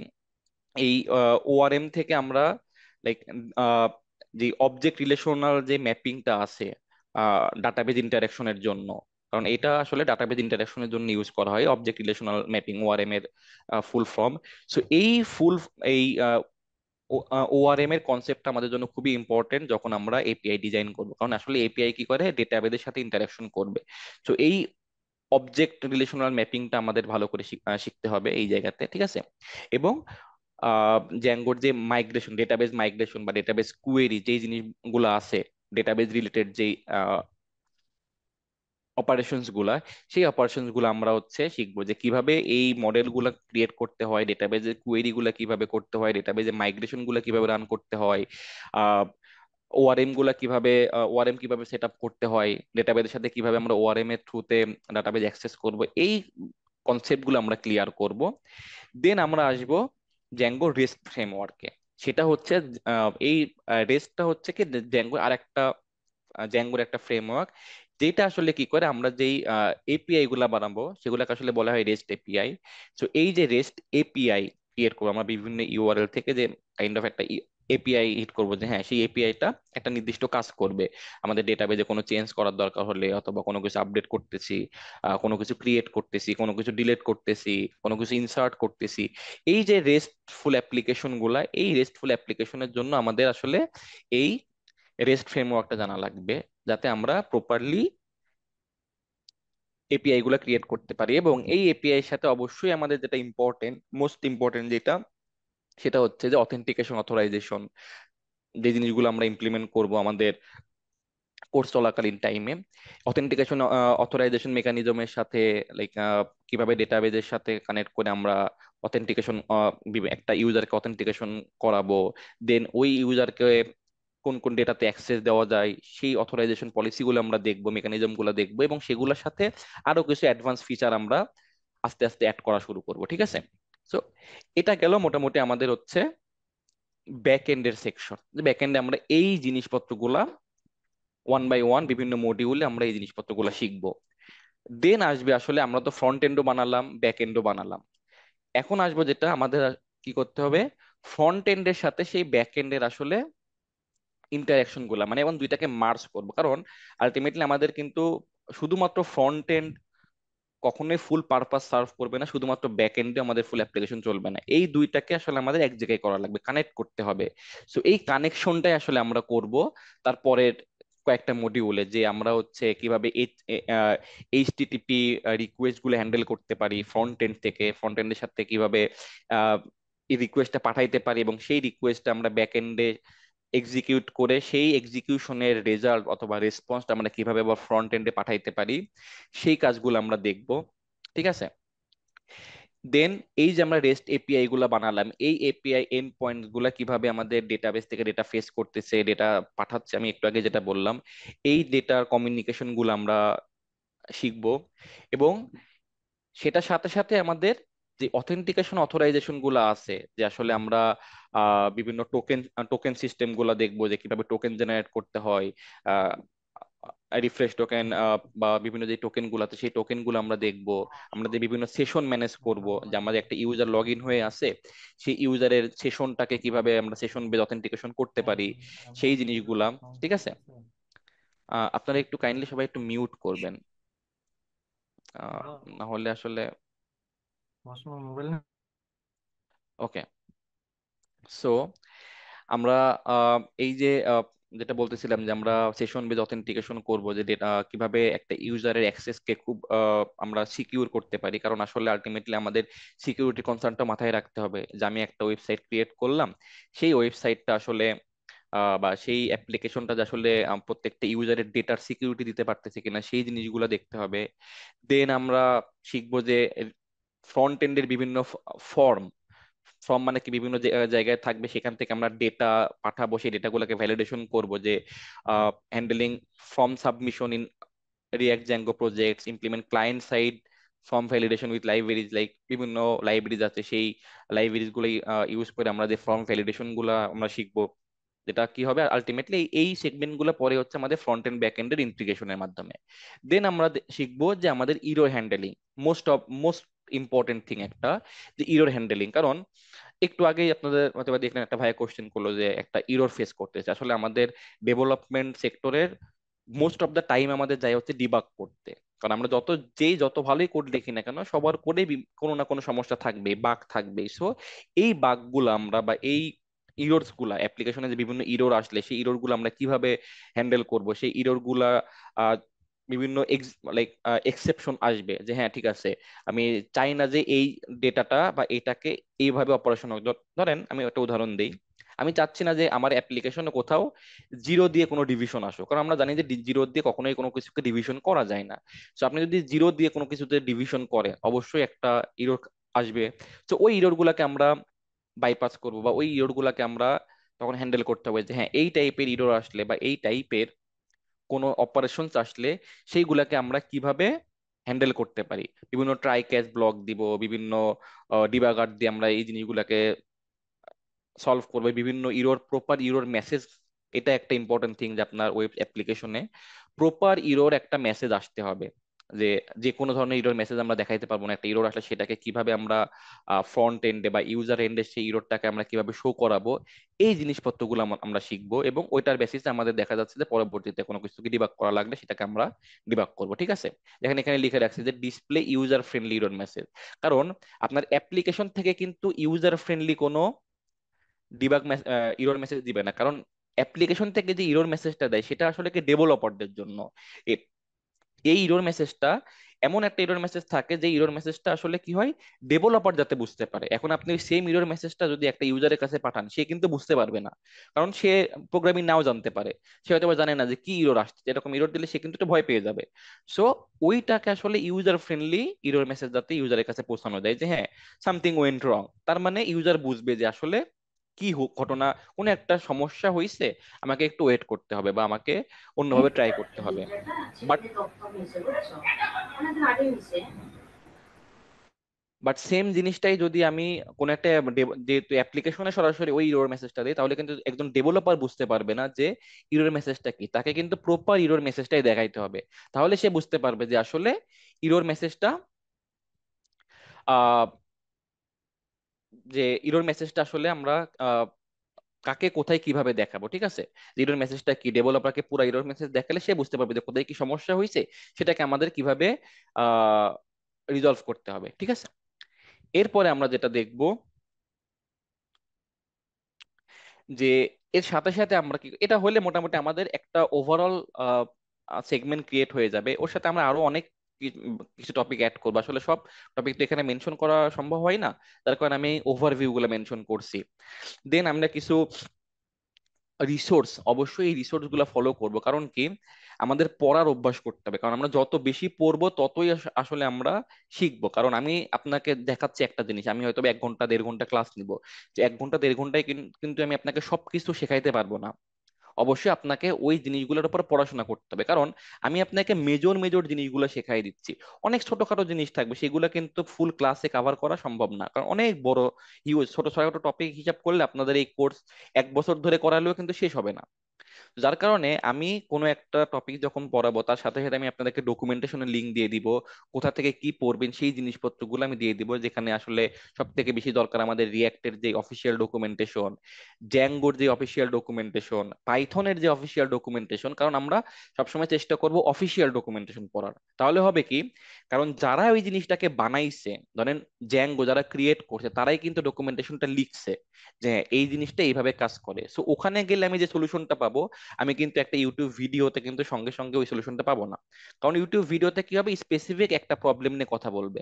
Speaker 1: এই ওআরএম থেকে আমরা লাইক uh, যে অবজেক্ট রিলেশনাল যে ম্যাপিংটা আছে ডাটাবেজ uh, ইন্টারাকশনের জন্য কারণ এটা আসলে ডাটাবেজ ইন্টারাকশনের জন্য ইউজ করা হয় অবজেক্ট রিলেশনাল ম্যাপিং ওআরএম এর ফুল ফর্ম সো এই ফুল এই ওআরএম uh, এর কনসেপ্টটা আমাদের জন্য খুবই ইম্পর্টেন্ট যখন আমরা এপিআই ডিজাইন করব কারণ আসলে এপিআই কি করে ডেটাবেজের সাথে ইন্টারাকশন করবে সো এই অবজেক্ট রিলেশনাল ম্যাপিংটা আমাদের ভালো করে শিখতে হবে এই জায়গাতে ঠিক আছে এবং জ্যাঙ্গোর যে মাইগ্রেশন ডেটাবেজ মাইগ্রেশন বা ডেটাবেজ কুয়েরি যেই জিনিসগুলো আছে ডেটাবেজ রিলেটেড যেই অপারেশনস গুলা সেই অপারেশনস গুলো আমরা হচ্ছে শিখবো যে কিভাবে এই মডেল গুলা ক্রিয়েট করতে হয় ডেটাবেজে কোয়েরি গুলা কিভাবে করতে হয় ডেটাবেজে মাইগ্রেশন গুলা কিভাবে রান করতে হয় ওআরএম গুলা কিভাবে ওআরএম কিভাবে সেট আপ করতে হয় ডেটাবেজের সাথে কিভাবে আমরা ওআরএম এর থ্রুতে ডাটাবেজ অ্যাক্সেস করব এই কনসেপ্টগুলো আমরা ক্লিয়ার করব দেন আমরা আসবো জ্যাঙ্গো রেস্ট ফ্রেমওয়ার্কে সেটা হচ্ছে এই রেস্টটা হচ্ছে কি জ্যাঙ্গো আর একটা জ্যাঙ্গোর একটা ফ্রেমওয়ার্ক যেটা আসলে কি করে আমরা যেই এপিআই গুলা বানাবো সেগুলোকে আসলে বলা হয় রেস্ট এপিআই তো এই যে রেস্ট এপিআই ক্রিয়েট করবো আমরা বিভিন্ন ইউআরএল থেকে যে কাইন্ড অফ একটা এপিআই হিট করব যে হ্যাঁ সেই এপিআইটা একটা নির্দিষ্ট কাজ করবে আমাদের ডেটাবেজে কোনো চেঞ্জ করার দরকার হলে অথবা কোনো কিছু আপডেট করতেছি কোনো কিছু ক্রিয়েট করতেছি কোনো কিছু ডিলেট করতেছি কোনো কিছু ইনসার্ট করতেছি এই যে রেস্টফুল অ্যাপ্লিকেশনগুলো এই রেস্টফুল অ্যাপ্লিকেশনের জন্য আমাদের আসলে এই রেস্ট ফ্রেমওয়ার্কটা জানা লাগবে যাতে আমরা প্রপারলি এপিআই গুলা ক্রিয়েট করতে পারি এবং এই এপিআই এর সাথে অবশ্যই আমাদের যেটা ইম্পর্টেন্ট মোস্ট ইম্পর্টেন্ট যেটা সেটা হচ্ছে যে অথেন্টিকেশন অথরাইজেশন যে জিনিসগুলো আমরা ইমপ্লিমেন্ট করব আমাদের কোর্স চলাকালীন টাইমে অথেন্টিকেশন অথরাইজেশন মেকানিজমের সাথে লাইক কিভাবে ডেটাবেজের সাথে কানেক্ট করে আমরা অথেন্টিকেশন একটা ইউজারকে অথেন্টিকেশন করাবো দেন ওই ইউজারকে কোন কোন ডেটাতে অ্যাক্সেস দেওয়া যায় সেই অথরাইজেশন পলিসিগুলো আমরা দেখবো মেকানিজমগুলো দেখবো এবং সেগুলোর সাথে আরো কিছু অ্যাডভান্স ফিচার আমরা আস্তে আস্তে অ্যাড করা শুরু করব ঠিক আছে সো এটা গেল মোটামুটি আমাদের হচ্ছে ব্যাক এন্ডের সেকশন ব্যাক এন্ডে আমরা এই জিনিসপত্রগুলা ওয়ান বাই ওয়ান বিভিন্ন মডিউলে আমরা এই জিনিসপত্রগুলো শিখবো দেন আসবে আসলে আমরা তো ফ্রন্ট এন্ডও বানালাম ব্যাক এন্ডও বানালাম এখন আসবো যেটা আমাদের কি করতে হবে ফ্রন্ট এন্ডের সাথে সেই ব্যাক এন্ডের আসলে ইন্টারাকশন গুলা মানে এবং দুইটাকে মার্চ করবো কারণ আলটিমেটলি আমাদের কিন্তু শুধুমাত্র ফ্রন্ট এন্ড কখনোই ফুল পারপাস সার্ভ করবে না শুধুমাত্র ব্যাক এন্ডে আমাদের ফুল অ্যাপ্লিকেশন চলবে না এই দুইটাকে আসলে আমাদের এক জায়গায় করা লাগবে কানেক্ট করতে হবে সো এই কানেকশনটাই আসলে আমরা করব তারপরের কয়েকটা মডিউলে যে আমরা হচ্ছে কিভাবে এইচটিটিপি রিকোয়েস্ট গুলো হ্যান্ডেল করতে পারি ফ্রন্ট এন্ড থেকে ফ্রন্ট এন্ডের সাথে কিভাবে এই রিকোয়েস্টটা পাঠাইতে পারি এবং সেই রিকোয়েস্টটা আমরা ব্যাক এন্ডে এক্সিকিউট করে সেই এক্সিকিউশনের রেজাল্ট অথবা রেসপন্সটা আমরা কিভাবে আবার ফ্রন্ট এন্ডে পাঠাইতে পারি সেই কাজগুলো আমরা দেখব ঠিক আছে দেন এই যে আমরা রেস্ট এপিআই গুলা বানালাম এই এপিআই এন পয়েন্ট গুলা কিভাবে আমাদের ডেটাবেস থেকে ডেটা ফেস করতেছে ডেটা পাঠাচ্ছে আমি একটু আগে যেটা বললাম এই ডেটার কমিউনিকেশন গুলো আমরা শিখব এবং সেটার সাথে সাথে আমাদের যে অথেন্টিকেশন অথরাইজেশন গুলো আছে যে আসলে আমরা বিভিন্ন টোকেন টোকেন সিস্টেম গুলো দেখবো যে কিভাবে টোকেন জেনারেট করতে হয় রিফ্রেশ টোকেন বা বিভিন্ন যে টোকেন গুলো আছে সেই টোকেন গুলো আমরা দেখবো আমরা যে বিভিন্ন সেশন ম্যানেজ করব যে আমাদের একটা ইউজার লগ ইন হয়ে আছে সেই ইউজারের সেশনটাকে কিভাবে আমরা সেশন বেজ অথেন্টিকেশন করতে পারি সেই জিনিসগুলা ঠিক আছে আপনারা একটু কাইন্ডলি সবাই একটু মিউট করবেন হ্যাঁ। না হলে আসলে ওকে সো আমরা এই যে যেটা বলতেছিলাম যে আমরা সেশন বেজ অথেন্টিকেশন করব যে ডেটা কিভাবে একটা ইউজারের অ্যাক্সেসকে খুব আমরা সিকিউর করতে পারি কারণ আসলে আলটিমেটলি আমাদের সিকিউরিটি কনসার্নটা মাথায় রাখতে হবে যে আমি একটা ওয়েবসাইট ক্রিয়েট করলাম সেই ওয়েবসাইটটা আসলে বা সেই অ্যাপ্লিকেশনটা আসলে প্রত্যেকটা ইউজারের ডেটার সিকিউরিটি দিতে পারতেছে কিনা সেই জিনিসগুলো দেখতে হবে দেন আমরা শিখবো যে ফ্রন্ট এন্ডের বিভিন্ন ফর্ম ফর্ম মানে কি বিভিন্ন জায়গায় থাকবে সেখান থেকে আমরা ডেটা পাঠাবো সেই ডেটাগুলোকে ভ্যালিডেশন করব যে handling form submission in React Django project implement client side form validation with libraries like বিভিন্ন লাইব্রেরিজ আছে সেই লাইব্রেরিজগুলো ইউজ করে আমরা যে ফর্ম ভ্যালিডেশনগুলো আমরা শিখবো যেটা কি হবে আলটিমেটলি এই সেগমেন্টগুলো পরে হচ্ছে আমাদের ফ্রন্ট এন্ড ব্যাক এন্ডের ইন্টিগ্রেশনের মাধ্যমে দেন আমরা শিখবো যে আমাদের error handling most of most important thing একটা যে ইরোর হ্যান্ডেলিং কারণ একটু আগেই আপনাদের অথবা দেখলেন একটা ভাইয়া কোশ্চেন করলো যে একটা ইরোর ফেস করতেছে আসলে আমাদের ডেভেলপমেন্ট সেক্টরের মোস্ট অফ দ্য টাইম আমাদের যাই হচ্ছে ডিবাক করতে কারণ আমরা যত যেই যত ভালোই কোড দেখি না কেন সবার কোডে কোনো না কোনো সমস্যা থাকবে বাঘ থাকবে সো এই বাঘগুলো আমরা বা এই ইরোরস গুলা অ্যাপ্লিকেশনে যে বিভিন্ন ইরোর আসলে সেই ইরোর গুলো আমরা কিভাবে হ্যান্ডেল করব সেই ইরোর গুলা বিভিন্ন লাইক এক্সেপশন uh, আসবে যে হ্যাঁ ঠিক আছে আমি চাই না যে এই ডেটাটা বা এটাকে এইভাবে অপারেশন হোক ধরেন আমি একটা উদাহরণ দিই আমি চাচ্ছি না যে আমার অ্যাপ্লিকেশনে কোথাও জিরো দিয়ে কোনো ডিভিশন আসো কারণ আমরা জানি যে জিরো দিয়ে কখনোই কোনো কিছুকে ডিভিশন করা যায় না সো আপনি যদি জিরো দিয়ে কোনো কিছুতে ডিভিশন করে অবশ্যই একটা ইরোর আসবে তো ওই ইরোরগুলোকে আমরা বাইপাস করব বা ওই ইরোরগুলোকে আমরা তখন হ্যান্ডেল করতে হবে যে হ্যাঁ এই টাইপের ইরোর আসলে বা এই টাইপের কোনো অপারেশন আসলে সেইগুলাকে আমরা কিভাবে হ্যান্ডেল করতে পারি বিভিন্ন ট্রাই ক্যাচ ব্লক দিব বিভিন্ন ডিবাগার দিয়ে আমরা এই জিনিসগুলাকে সলভ করবো বিভিন্ন ইরোর প্রপার ইরোর মেসেজ এটা একটা ইম্পর্টেন্ট থিং যে আপনার ওয়েব অ্যাপ্লিকেশনে প্রপার ইরোর একটা মেসেজ আসতে হবে যে যে কোনো ধরনের ইরোর মেসেজ আমরা দেখাইতে পারবো না একটা ইরোর আসলে সেটাকে কিভাবে আমরা ফ্রন্ট এন্ডে বা ইউজার এন্ডে সেই ইরোরটাকে আমরা কিভাবে শো করাবো এই জিনিসপত্রগুলো আমরা শিখবো এবং ওইটার বেসিসে আমাদের দেখা যাচ্ছে যে পরবর্তীতে কোনো কিছুকে ডিবাক করা লাগলে সেটাকে আমরা ডিবাক করব ঠিক আছে দেখেন এখানে লিখে রাখছি যে display user friendly error message কারণ আপনার অ্যাপ্লিকেশন থেকে কিন্তু ইউজার ফ্রেন্ডলি কোনো ডিবাক ইরোর মেসেজ দিবে না কারণ অ্যাপ্লিকেশন থেকে যে ইরোর মেসেজটা দেয় সেটা আসলে কি ডেভেলপারদের জন্য এই ইরোর মেসেজটা এমন একটা ইরোর মেসেজ থাকে যে ইরোর মেসেজটা আসলে কি হয় ডেভেলপার যাতে বুঝতে পারে এখন আপনি সেম ইরোর মেসেজটা যদি একটা ইউজারের কাছে পাঠান সে কিন্তু বুঝতে পারবে না কারণ সে প্রোগ্রামিং নাও জানতে পারে সে হয়তো জানে না যে কি ইরোর আসছে এরকম ইরোর দিলে সে কিন্তু একটু ভয় পেয়ে যাবে সো ওইটাকে আসলে ইউজার ফ্রেন্ডলি ইরোর মেসেজ যাতে ইউজারের কাছে পৌঁছানো যায় যে হ্যাঁ সামথিং ওয়েন্ট রং তার মানে ইউজার বুঝবে যে আসলে কি ঘটনা কোনো একটা সমস্যা হয়েছে আমাকে একটু ওয়েট করতে হবে বা আমাকে অন্যভাবে ট্রাই করতে হবে বাট বাট সেম জিনিসটাই যদি আমি কোন একটা যেহেতু অ্যাপ্লিকেশনে সরাসরি ওই ইরোর মেসেজটা দিই তাহলে কিন্তু একজন ডেভেলপার বুঝতে পারবে না যে ইরোর মেসেজটা কি তাকে কিন্তু প্রপার ইরোর মেসেজটাই দেখাইতে হবে তাহলে সে বুঝতে পারবে যে আসলে ইরোর মেসেজটা যে ইরোর মেসেজটা আসলে আমরা কাকে কোথায় কিভাবে দেখাবো ঠিক আছে ইরোর মেসেজটা কি ডেভেলপারকে পুরো ইরোর মেসেজ দেখালে সে বুঝতে পারবে যে কোথায় কি সমস্যা হয়েছে সেটাকে আমাদের কিভাবে রিজলভ করতে হবে ঠিক আছে এরপরে আমরা যেটা দেখব যে এর সাথে সাথে আমরা কি এটা হলে মোটামুটি আমাদের একটা ওভারঅল সেগমেন্ট ক্রিয়েট হয়ে যাবে ওর সাথে আমরা আরো অনেক কিছু টপিক অ্যাড করবো আসলে সব টপিক তো এখানে মেনশন করা সম্ভব হয় না তার কারণ আমি ওভারভিউ গুলো মেনশন করছি দেন আমরা কিছু রিসোর্স অবশ্যই এই রিসোর্স গুলো ফলো করবো কারণ কি আমাদের পড়ার অভ্যাস করতে হবে কারণ আমরা যত বেশি পড়বো ততই আসলে আমরা শিখবো কারণ আমি আপনাকে দেখাচ্ছি একটা জিনিস আমি হয়তো এক ঘন্টা দেড় ঘন্টা ক্লাস নিব এক ঘন্টা দেড় ঘন্টায় কিন্তু আমি আপনাকে সবকিছু শেখাইতে পারবো না অবশ্যই আপনাকে ওই জিনিসগুলোর উপর পড়াশোনা করতে হবে কারণ আমি আপনাকে মেজর মেজর জিনিসগুলো শেখাই দিচ্ছি অনেক ছোটখাটো জিনিস থাকবে সেগুলো কিন্তু ফুল ক্লাসে কাভার করা সম্ভব না কারণ অনেক বড় হিউজ ছোট ছোট টপিক হিসাব করলে আপনাদের এই কোর্স এক বছর ধরে করালেও কিন্তু শেষ হবে না যার কারণে আমি কোনো একটা টপিক যখন পড়াবো তার সাথে সাথে আমি আপনাদেরকে ডকুমেন্টেশনের লিঙ্ক দিয়ে দিব কোথা থেকে কি পড়বেন সেই জিনিসপত্রগুলো আমি দিয়ে দিব যেখানে আসলে সব থেকে বেশি দরকার আমাদের রিয়াক্টের যে অফিসিয়াল ডকুমেন্টেশন জ্যাঙ্গোর যে অফিসিয়াল ডকুমেন্টেশন পাইথনের যে অফিসিয়াল ডকুমেন্টেশন কারণ আমরা সবসময় চেষ্টা করব অফিসিয়াল ডকুমেন্টেশন পড়ার তাহলে হবে কি কারণ যারা ওই জিনিসটাকে বানাইছে ধরেন জ্যাঙ্গো যারা ক্রিয়েট করছে তারাই কিন্তু ডকুমেন্টেশনটা লিখছে যে হ্যাঁ, এই জিনিসটা এইভাবে কাজ করে সো ওখানে গেলে আমি যে সলিউশনটা পাবো আমি কিন্তু একটা ইউটিউব ভিডিওতে কিন্তু সঙ্গে সঙ্গে ওই সলিউশনটা পাবো না কারণ ইউটিউব ভিডিওতে কি হবে স্পেসিফিক একটা প্রবলেম নিয়ে কথা বলবে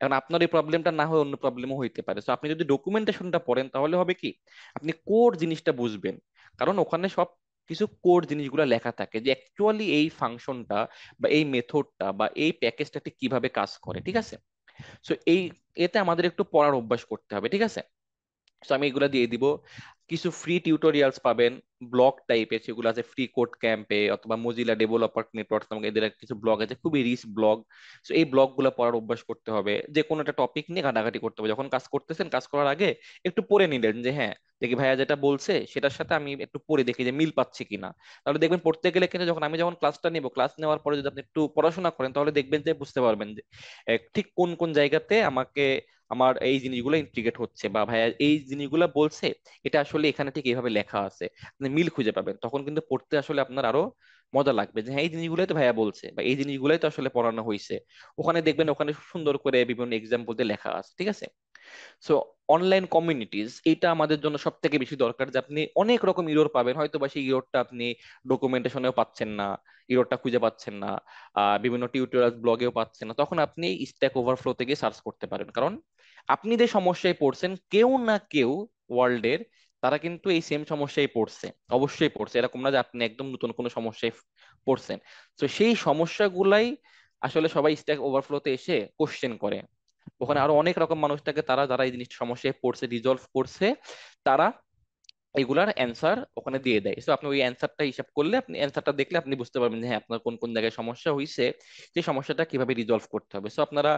Speaker 1: এখন আপনার এই প্রবলেমটা না হয় অন্য প্রবলেমও হইতে পারে সো আপনি যদি ডকুমেন্টেশনটা পড়েন তাহলে হবে কি আপনি কোর জিনিসটা বুঝবেন কারণ ওখানে সব কিছু কোর জিনিসগুলো লেখা থাকে যে অ্যাকচুয়ালি এই ফাংশনটা বা এই মেথডটা বা এই প্যাকেজটাতে কিভাবে কাজ করে ঠিক আছে সো এই এতে আমাদের একটু পড়ার অভ্যাস করতে হবে ঠিক আছে সো আমি এগুলো দিয়ে দিব কিছু ফ্রি টিউটোরিয়ালস পাবেন ব্লগ টাইপের সেগুলো আছে ফ্রি কোড ক্যাম্পে অথবা মজিলা ডেভেলপার নেটওয়ার্ক নামক এদের কিছু ব্লগ আছে খুবই রিচ ব্লগ সো এই ব্লগগুলো পড়ার অভ্যাস করতে হবে যে কোনো একটা টপিক নিয়ে ঘাটাঘাটি করতে হবে যখন কাজ করতেছেন কাজ করার আগে একটু পড়ে নিলেন যে হ্যাঁ দেখি ভাইয়া যেটা বলছে সেটার সাথে আমি একটু পড়ে দেখি যে মিল পাচ্ছি কিনা তাহলে দেখবেন পড়তে গেলে কিন্তু যখন আমি যখন ক্লাসটা নিব ক্লাস নেওয়ার পরে যদি আপনি একটু পড়াশোনা করেন তাহলে দেখবেন যে বুঝতে পারবেন যে ঠিক কোন কোন জায়গাতে আমাকে আমার এই জিনিসগুলো ইন্ট্রিগেট হচ্ছে বা ভাইয়া এই জিনিসগুলো বলছে এটা আসলে এখানে ঠিক এইভাবে লেখা আছে মিল খুঁজে পাবেন তখন কিন্তু পড়তে আসলে আপনার আরো মজা লাগবে যে হ্যাঁ এই জিনিসগুলোই তো ভাইয়া বলছে বা এই জিনিসগুলোই তো আসলে পড়ানো হয়েছে ওখানে দেখবেন ওখানে সুন্দর করে বিভিন্ন এক্সাম্পল লেখা আছে ঠিক আছে সো অনলাইন কমিউনিটিস এটা আমাদের জন্য সব থেকে বেশি দরকার যে আপনি অনেক রকম ইরোর পাবেন হয়তো বা সেই ইরোরটা আপনি ডকুমেন্টেশনেও পাচ্ছেন না ইরোরটা খুঁজে পাচ্ছেন না বিভিন্ন টিউটোরিয়াল ব্লগেও পাচ্ছেন না তখন আপনি স্ট্যাক ওভারফ্লোতে গিয়ে সার্চ করতে পারেন কারণ আপনি যে সমস্যায় পড়ছেন কেউ না কেউ ওয়ার্ল্ডের তারা কিন্তু এই সেম সমস্যায় পড়ছে অবশ্যই পড়ছে এরকম না যে আপনি একদম নতুন কোনো সমস্যায় পড়ছেন তো সেই সমস্যাগুলাই আসলে সবাই স্ট্যাক ওভারফ্লোতে এসে কোশ্চেন করে ওখানে আরো অনেক রকম মানুষ থাকে তারা যারা এই জিনিস সমস্যায় পড়ছে রিজলভ করছে তারা এগুলার অ্যান্সার ওখানে দিয়ে দেয় সো আপনি ওই অ্যান্সারটা হিসাব করলে আপনি অ্যান্সারটা দেখলে আপনি বুঝতে পারবেন যে হ্যাঁ আপনার কোন কোন জায়গায় সমস্যা হয়েছে সেই সমস্যাটা কিভাবে রিজলভ করতে হবে সো আপনারা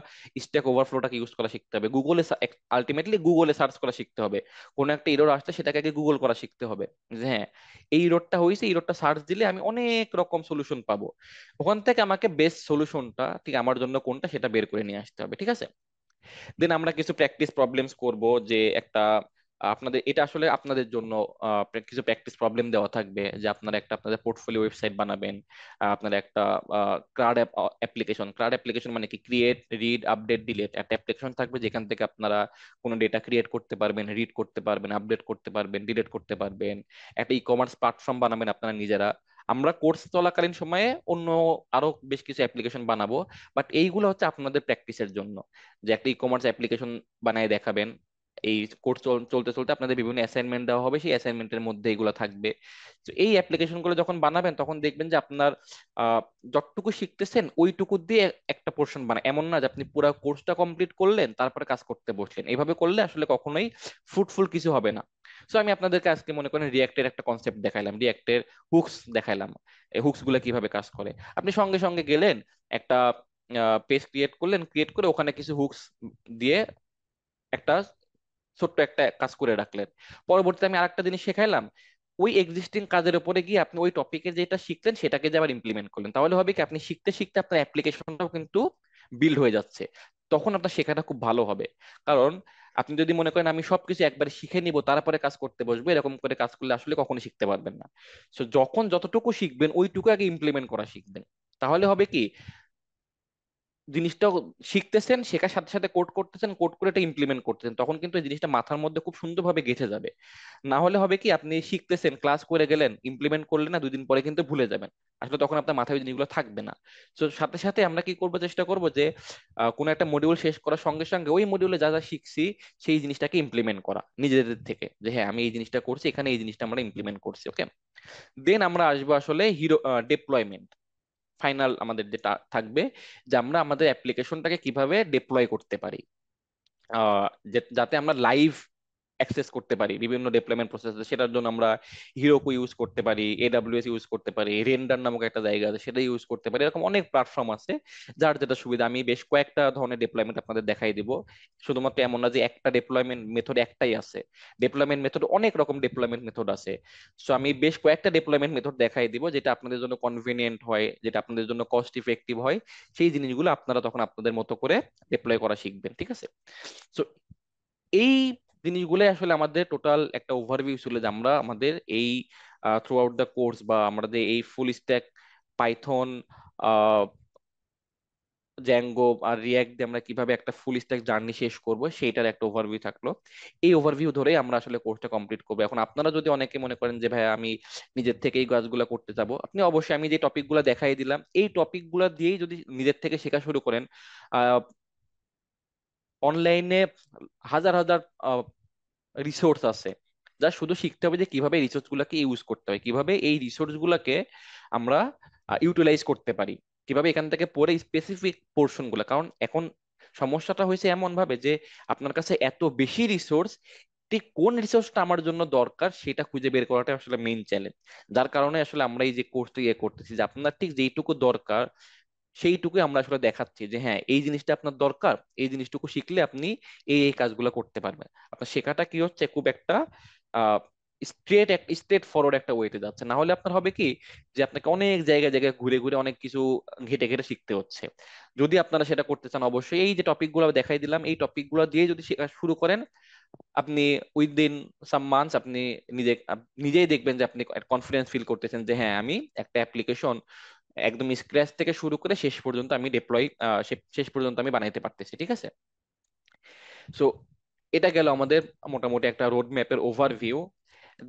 Speaker 1: স্ট্যাক ওভারফ্লোটাকে ইউজ করা শিখতে হবে গুগলে আলটিমেটলি গুগলে সার্চ করা শিখতে হবে কোনো একটা ইরোর আসলে সেটাকে আগে গুগল করা শিখতে হবে যে হ্যাঁ এই রোডটা হয়েছে এই রোডটা সার্চ দিলে আমি অনেক রকম সলিউশন পাবো ওখান থেকে আমাকে বেস্ট সলিউশনটা ঠিক আমার জন্য কোনটা সেটা বের করে নিয়ে আসতে হবে ঠিক আছে দেন আমরা কিছু প্র্যাকটিস প্রবলেমস করব যে একটা আপনাদের এটা আসলে আপনাদের জন্য কিছু প্র্যাকটিস প্রবলেম দেওয়া থাকবে যে আপনারা একটা আপনাদের পোর্টফোলিও ওয়েবসাইট বানাবেন আপনারা একটা ক্রাড অ্যাপ্লিকেশন ক্রাড অ্যাপ্লিকেশন মানে কি ক্রিয়েট রিড আপডেট ডিলেট একটা অ্যাপ্লিকেশন থাকবে যেখান থেকে আপনারা কোনো ডেটা ক্রিয়েট করতে পারবেন রিড করতে পারবেন আপডেট করতে পারবেন ডিলেট করতে পারবেন একটা ই কমার্স প্ল্যাটফর্ম বানাবেন আপনারা নিজেরা আমরা কোর্স চলাকালীন সময়ে অন্য আরো বেশ কিছু অ্যাপ্লিকেশন বানাবো বাট এইগুলো হচ্ছে আপনাদের প্র্যাকটিসের জন্য যে একটা ই কমার্স অ্যাপ্লিকেশন বানায় দেখাবেন এই কোর্স চলতে চলতে আপনাদের বিভিন্ন অ্যাসাইনমেন্ট দেওয়া হবে সেই অ্যাসাইনমেন্টের মধ্যে এগুলো থাকবে তো এই অ্যাপ্লিকেশনগুলো যখন বানাবেন তখন দেখবেন যে আপনার যতটুকু শিখতেছেন ওইটুকু দিয়ে একটা পোর্শন বানায় এমন না যে আপনি পুরো কোর্সটা কমপ্লিট করলেন তারপরে কাজ করতে বসলেন এইভাবে করলে আসলে কখনোই ফ্রুটফুল কিছু হবে না সো আমি আপনাদেরকে আজকে মনে করেন রিয়াক্টের একটা কনসেপ্ট দেখাইলাম রিয়াক্টের হুকস দেখাইলাম এই হুকস গুলো কিভাবে কাজ করে আপনি সঙ্গে সঙ্গে গেলেন একটা পেজ ক্রিয়েট করলেন ক্রিয়েট করে ওখানে কিছু হুকস দিয়ে একটা ছোট্ট একটা কাজ করে রাখলেন পরবর্তীতে আমি একটা জিনিস শেখাইলাম ওই এক্সিস্টিং কাজের উপরে গিয়ে আপনি ওই টপিকে যেটা শিখলেন সেটাকে যে আবার ইমপ্লিমেন্ট করলেন তাহলে হবে কি আপনি শিখতে শিখতে আপনার অ্যাপ্লিকেশনটাও কিন্তু বিল্ড হয়ে যাচ্ছে তখন আপনার শেখাটা খুব ভালো হবে কারণ আপনি যদি মনে করেন আমি সবকিছু একবারে শিখে নিব তারপরে কাজ করতে বসবো এরকম করে কাজ করলে আসলে কখনো শিখতে পারবেন না যখন যতটুকু শিখবেন ওইটুকু আগে ইমপ্লিমেন্ট করা শিখবেন তাহলে হবে কি জিনিসটাও শিখতেছেন শেখার সাথে সাথে কোড করতেছেন কোড করে এটা ইমপ্লিমেন্ট করতেছেন তখন কিন্তু এই জিনিসটা মাথার মধ্যে খুব সুন্দরভাবে গেঁথে যাবে না হলে হবে কি আপনি শিখতেছেন ক্লাস করে গেলেন ইমপ্লিমেন্ট করলে না দুদিন পরে কিন্তু ভুলে যাবেন আসলে তখন আপনার মাথায় ওই জিনিসগুলো থাকবে না তো সাথে সাথে আমরা কি করবো চেষ্টা করব যে কোনো একটা মডিউল শেষ করার সঙ্গে সঙ্গে ওই মডিউলে যা যা শিখছি সেই জিনিসটাকে ইমপ্লিমেন্ট করা নিজেদের থেকে যে হ্যাঁ আমি এই জিনিসটা করছি এখানে এই জিনিসটা আমরা ইমপ্লিমেন্ট করছি ওকে দেন আমরা আসবো আসলে হিরো ডেপ্লয়মেন্ট ফাইনাল আমাদের যেটা থাকবে যে আমরা আমাদের অ্যাপ্লিকেশনটাকে কিভাবে ডিপ্লয় করতে পারি যাতে আমরা লাইভ অ্যাক্সেস করতে পারি বিভিন্ন ডেপ্লয়মেন্ট প্রসেস সেটার জন্য আমরা হিরোকো ইউজ করতে পারি এডাব্লিউএস ইউজ করতে পারি রেন্ডার নামক একটা জায়গা আছে সেটা ইউজ করতে পারি এরকম অনেক প্ল্যাটফর্ম আছে যার যেটা সুবিধা আমি বেশ কয়েকটা ধরনের ডেপ্লয়মেন্ট আপনাদের দেখাই দিব শুধুমাত্র এমন না যে একটা ডেপ্লয়মেন্ট মেথড একটাই আছে ডেপ্লয়মেন্ট মেথড অনেক রকম ডেপ্লয়মেন্ট মেথড আছে সো আমি বেশ কয়েকটা ডেপ্লয়মেন্ট মেথড দেখাই দিব যেটা আপনাদের জন্য কনভিনিয়েন্ট হয় যেটা আপনাদের জন্য কস্ট ইফেক্টিভ হয় সেই জিনিসগুলো আপনারা তখন আপনাদের মতো করে ডিপ্লয় করা শিখবেন ঠিক আছে সো এই জিনিসগুলোই আসলে আমাদের টোটাল একটা ওভারভিউ ছিল যে আমরা আমাদের এই থ্রু আউট দ্য কোর্স বা আমাদের এই ফুল স্ট্যাক পাইথন জ্যাঙ্গো আর রিয়াক্ট দিয়ে আমরা কিভাবে একটা ফুল স্ট্যাক জার্নি শেষ করব সেইটার একটা ওভারভিউ থাকলো এই ওভারভিউ ধরেই আমরা আসলে কোর্সটা কমপ্লিট করবো এখন আপনারা যদি অনেকে মনে করেন যে ভাই আমি নিজের থেকে এই কাজগুলো করতে যাব আপনি অবশ্যই আমি যে টপিকগুলো দেখাই দিলাম এই টপিকগুলো দিয়েই যদি নিজের থেকে শেখা শুরু করেন অনলাইনে হাজার হাজার রিসোর্স আছে যা শুধু শিখতে হবে যে কিভাবে রিসোর্স গুলাকে ইউজ করতে হয় কিভাবে এই রিসোর্স গুলাকে আমরা ইউটিলাইজ করতে পারি কিভাবে এখান থেকে পড়ে স্পেসিফিক পোর্শন গুলা কারণ এখন সমস্যাটা হয়েছে এমন ভাবে যে আপনার কাছে এত বেশি রিসোর্স কোন রিসোর্সটা আমার জন্য দরকার সেটা খুঁজে বের করাটা আসলে মেইন চ্যালেঞ্জ যার কারণে আসলে আমরা এই যে কোর্সটা ইয়ে করতেছি যে আপনার ঠিক যেইটুকু দরকার সেইটুকু আমরা আসলে দেখাচ্ছি যে হ্যাঁ এই জিনিসটা আপনার দরকার এই জিনিসটুকু শিখলে আপনি এই এই কাজগুলো করতে পারবেন আপনার শেখাটা কি হচ্ছে খুব একটা স্ট্রেট স্ট্রেট ফরওয়ার্ড একটা ওয়েতে যাচ্ছে না হলে আপনার হবে কি যে আপনাকে অনেক জায়গায় জায়গায় ঘুরে ঘুরে অনেক কিছু ঘেটে ঘেটে শিখতে হচ্ছে যদি আপনারা সেটা করতে চান অবশ্যই এই যে টপিকগুলো দেখাই দিলাম এই টপিকগুলো দিয়ে যদি শেখা শুরু করেন আপনি উইদিন সাম মান্থস আপনি নিজে নিজেই দেখবেন যে আপনি কনফিডেন্স ফিল করতেছেন যে হ্যাঁ আমি একটা অ্যাপ্লিকেশন একদম স্ক্র্যাচ থেকে শুরু করে শেষ পর্যন্ত আমি ডিপ্লয় শেষ পর্যন্ত আমি বানাইতে পারতেছি ঠিক আছে সো এটা গেল আমাদের মোটামুটি একটা রোড ম্যাপের ওভারভিউ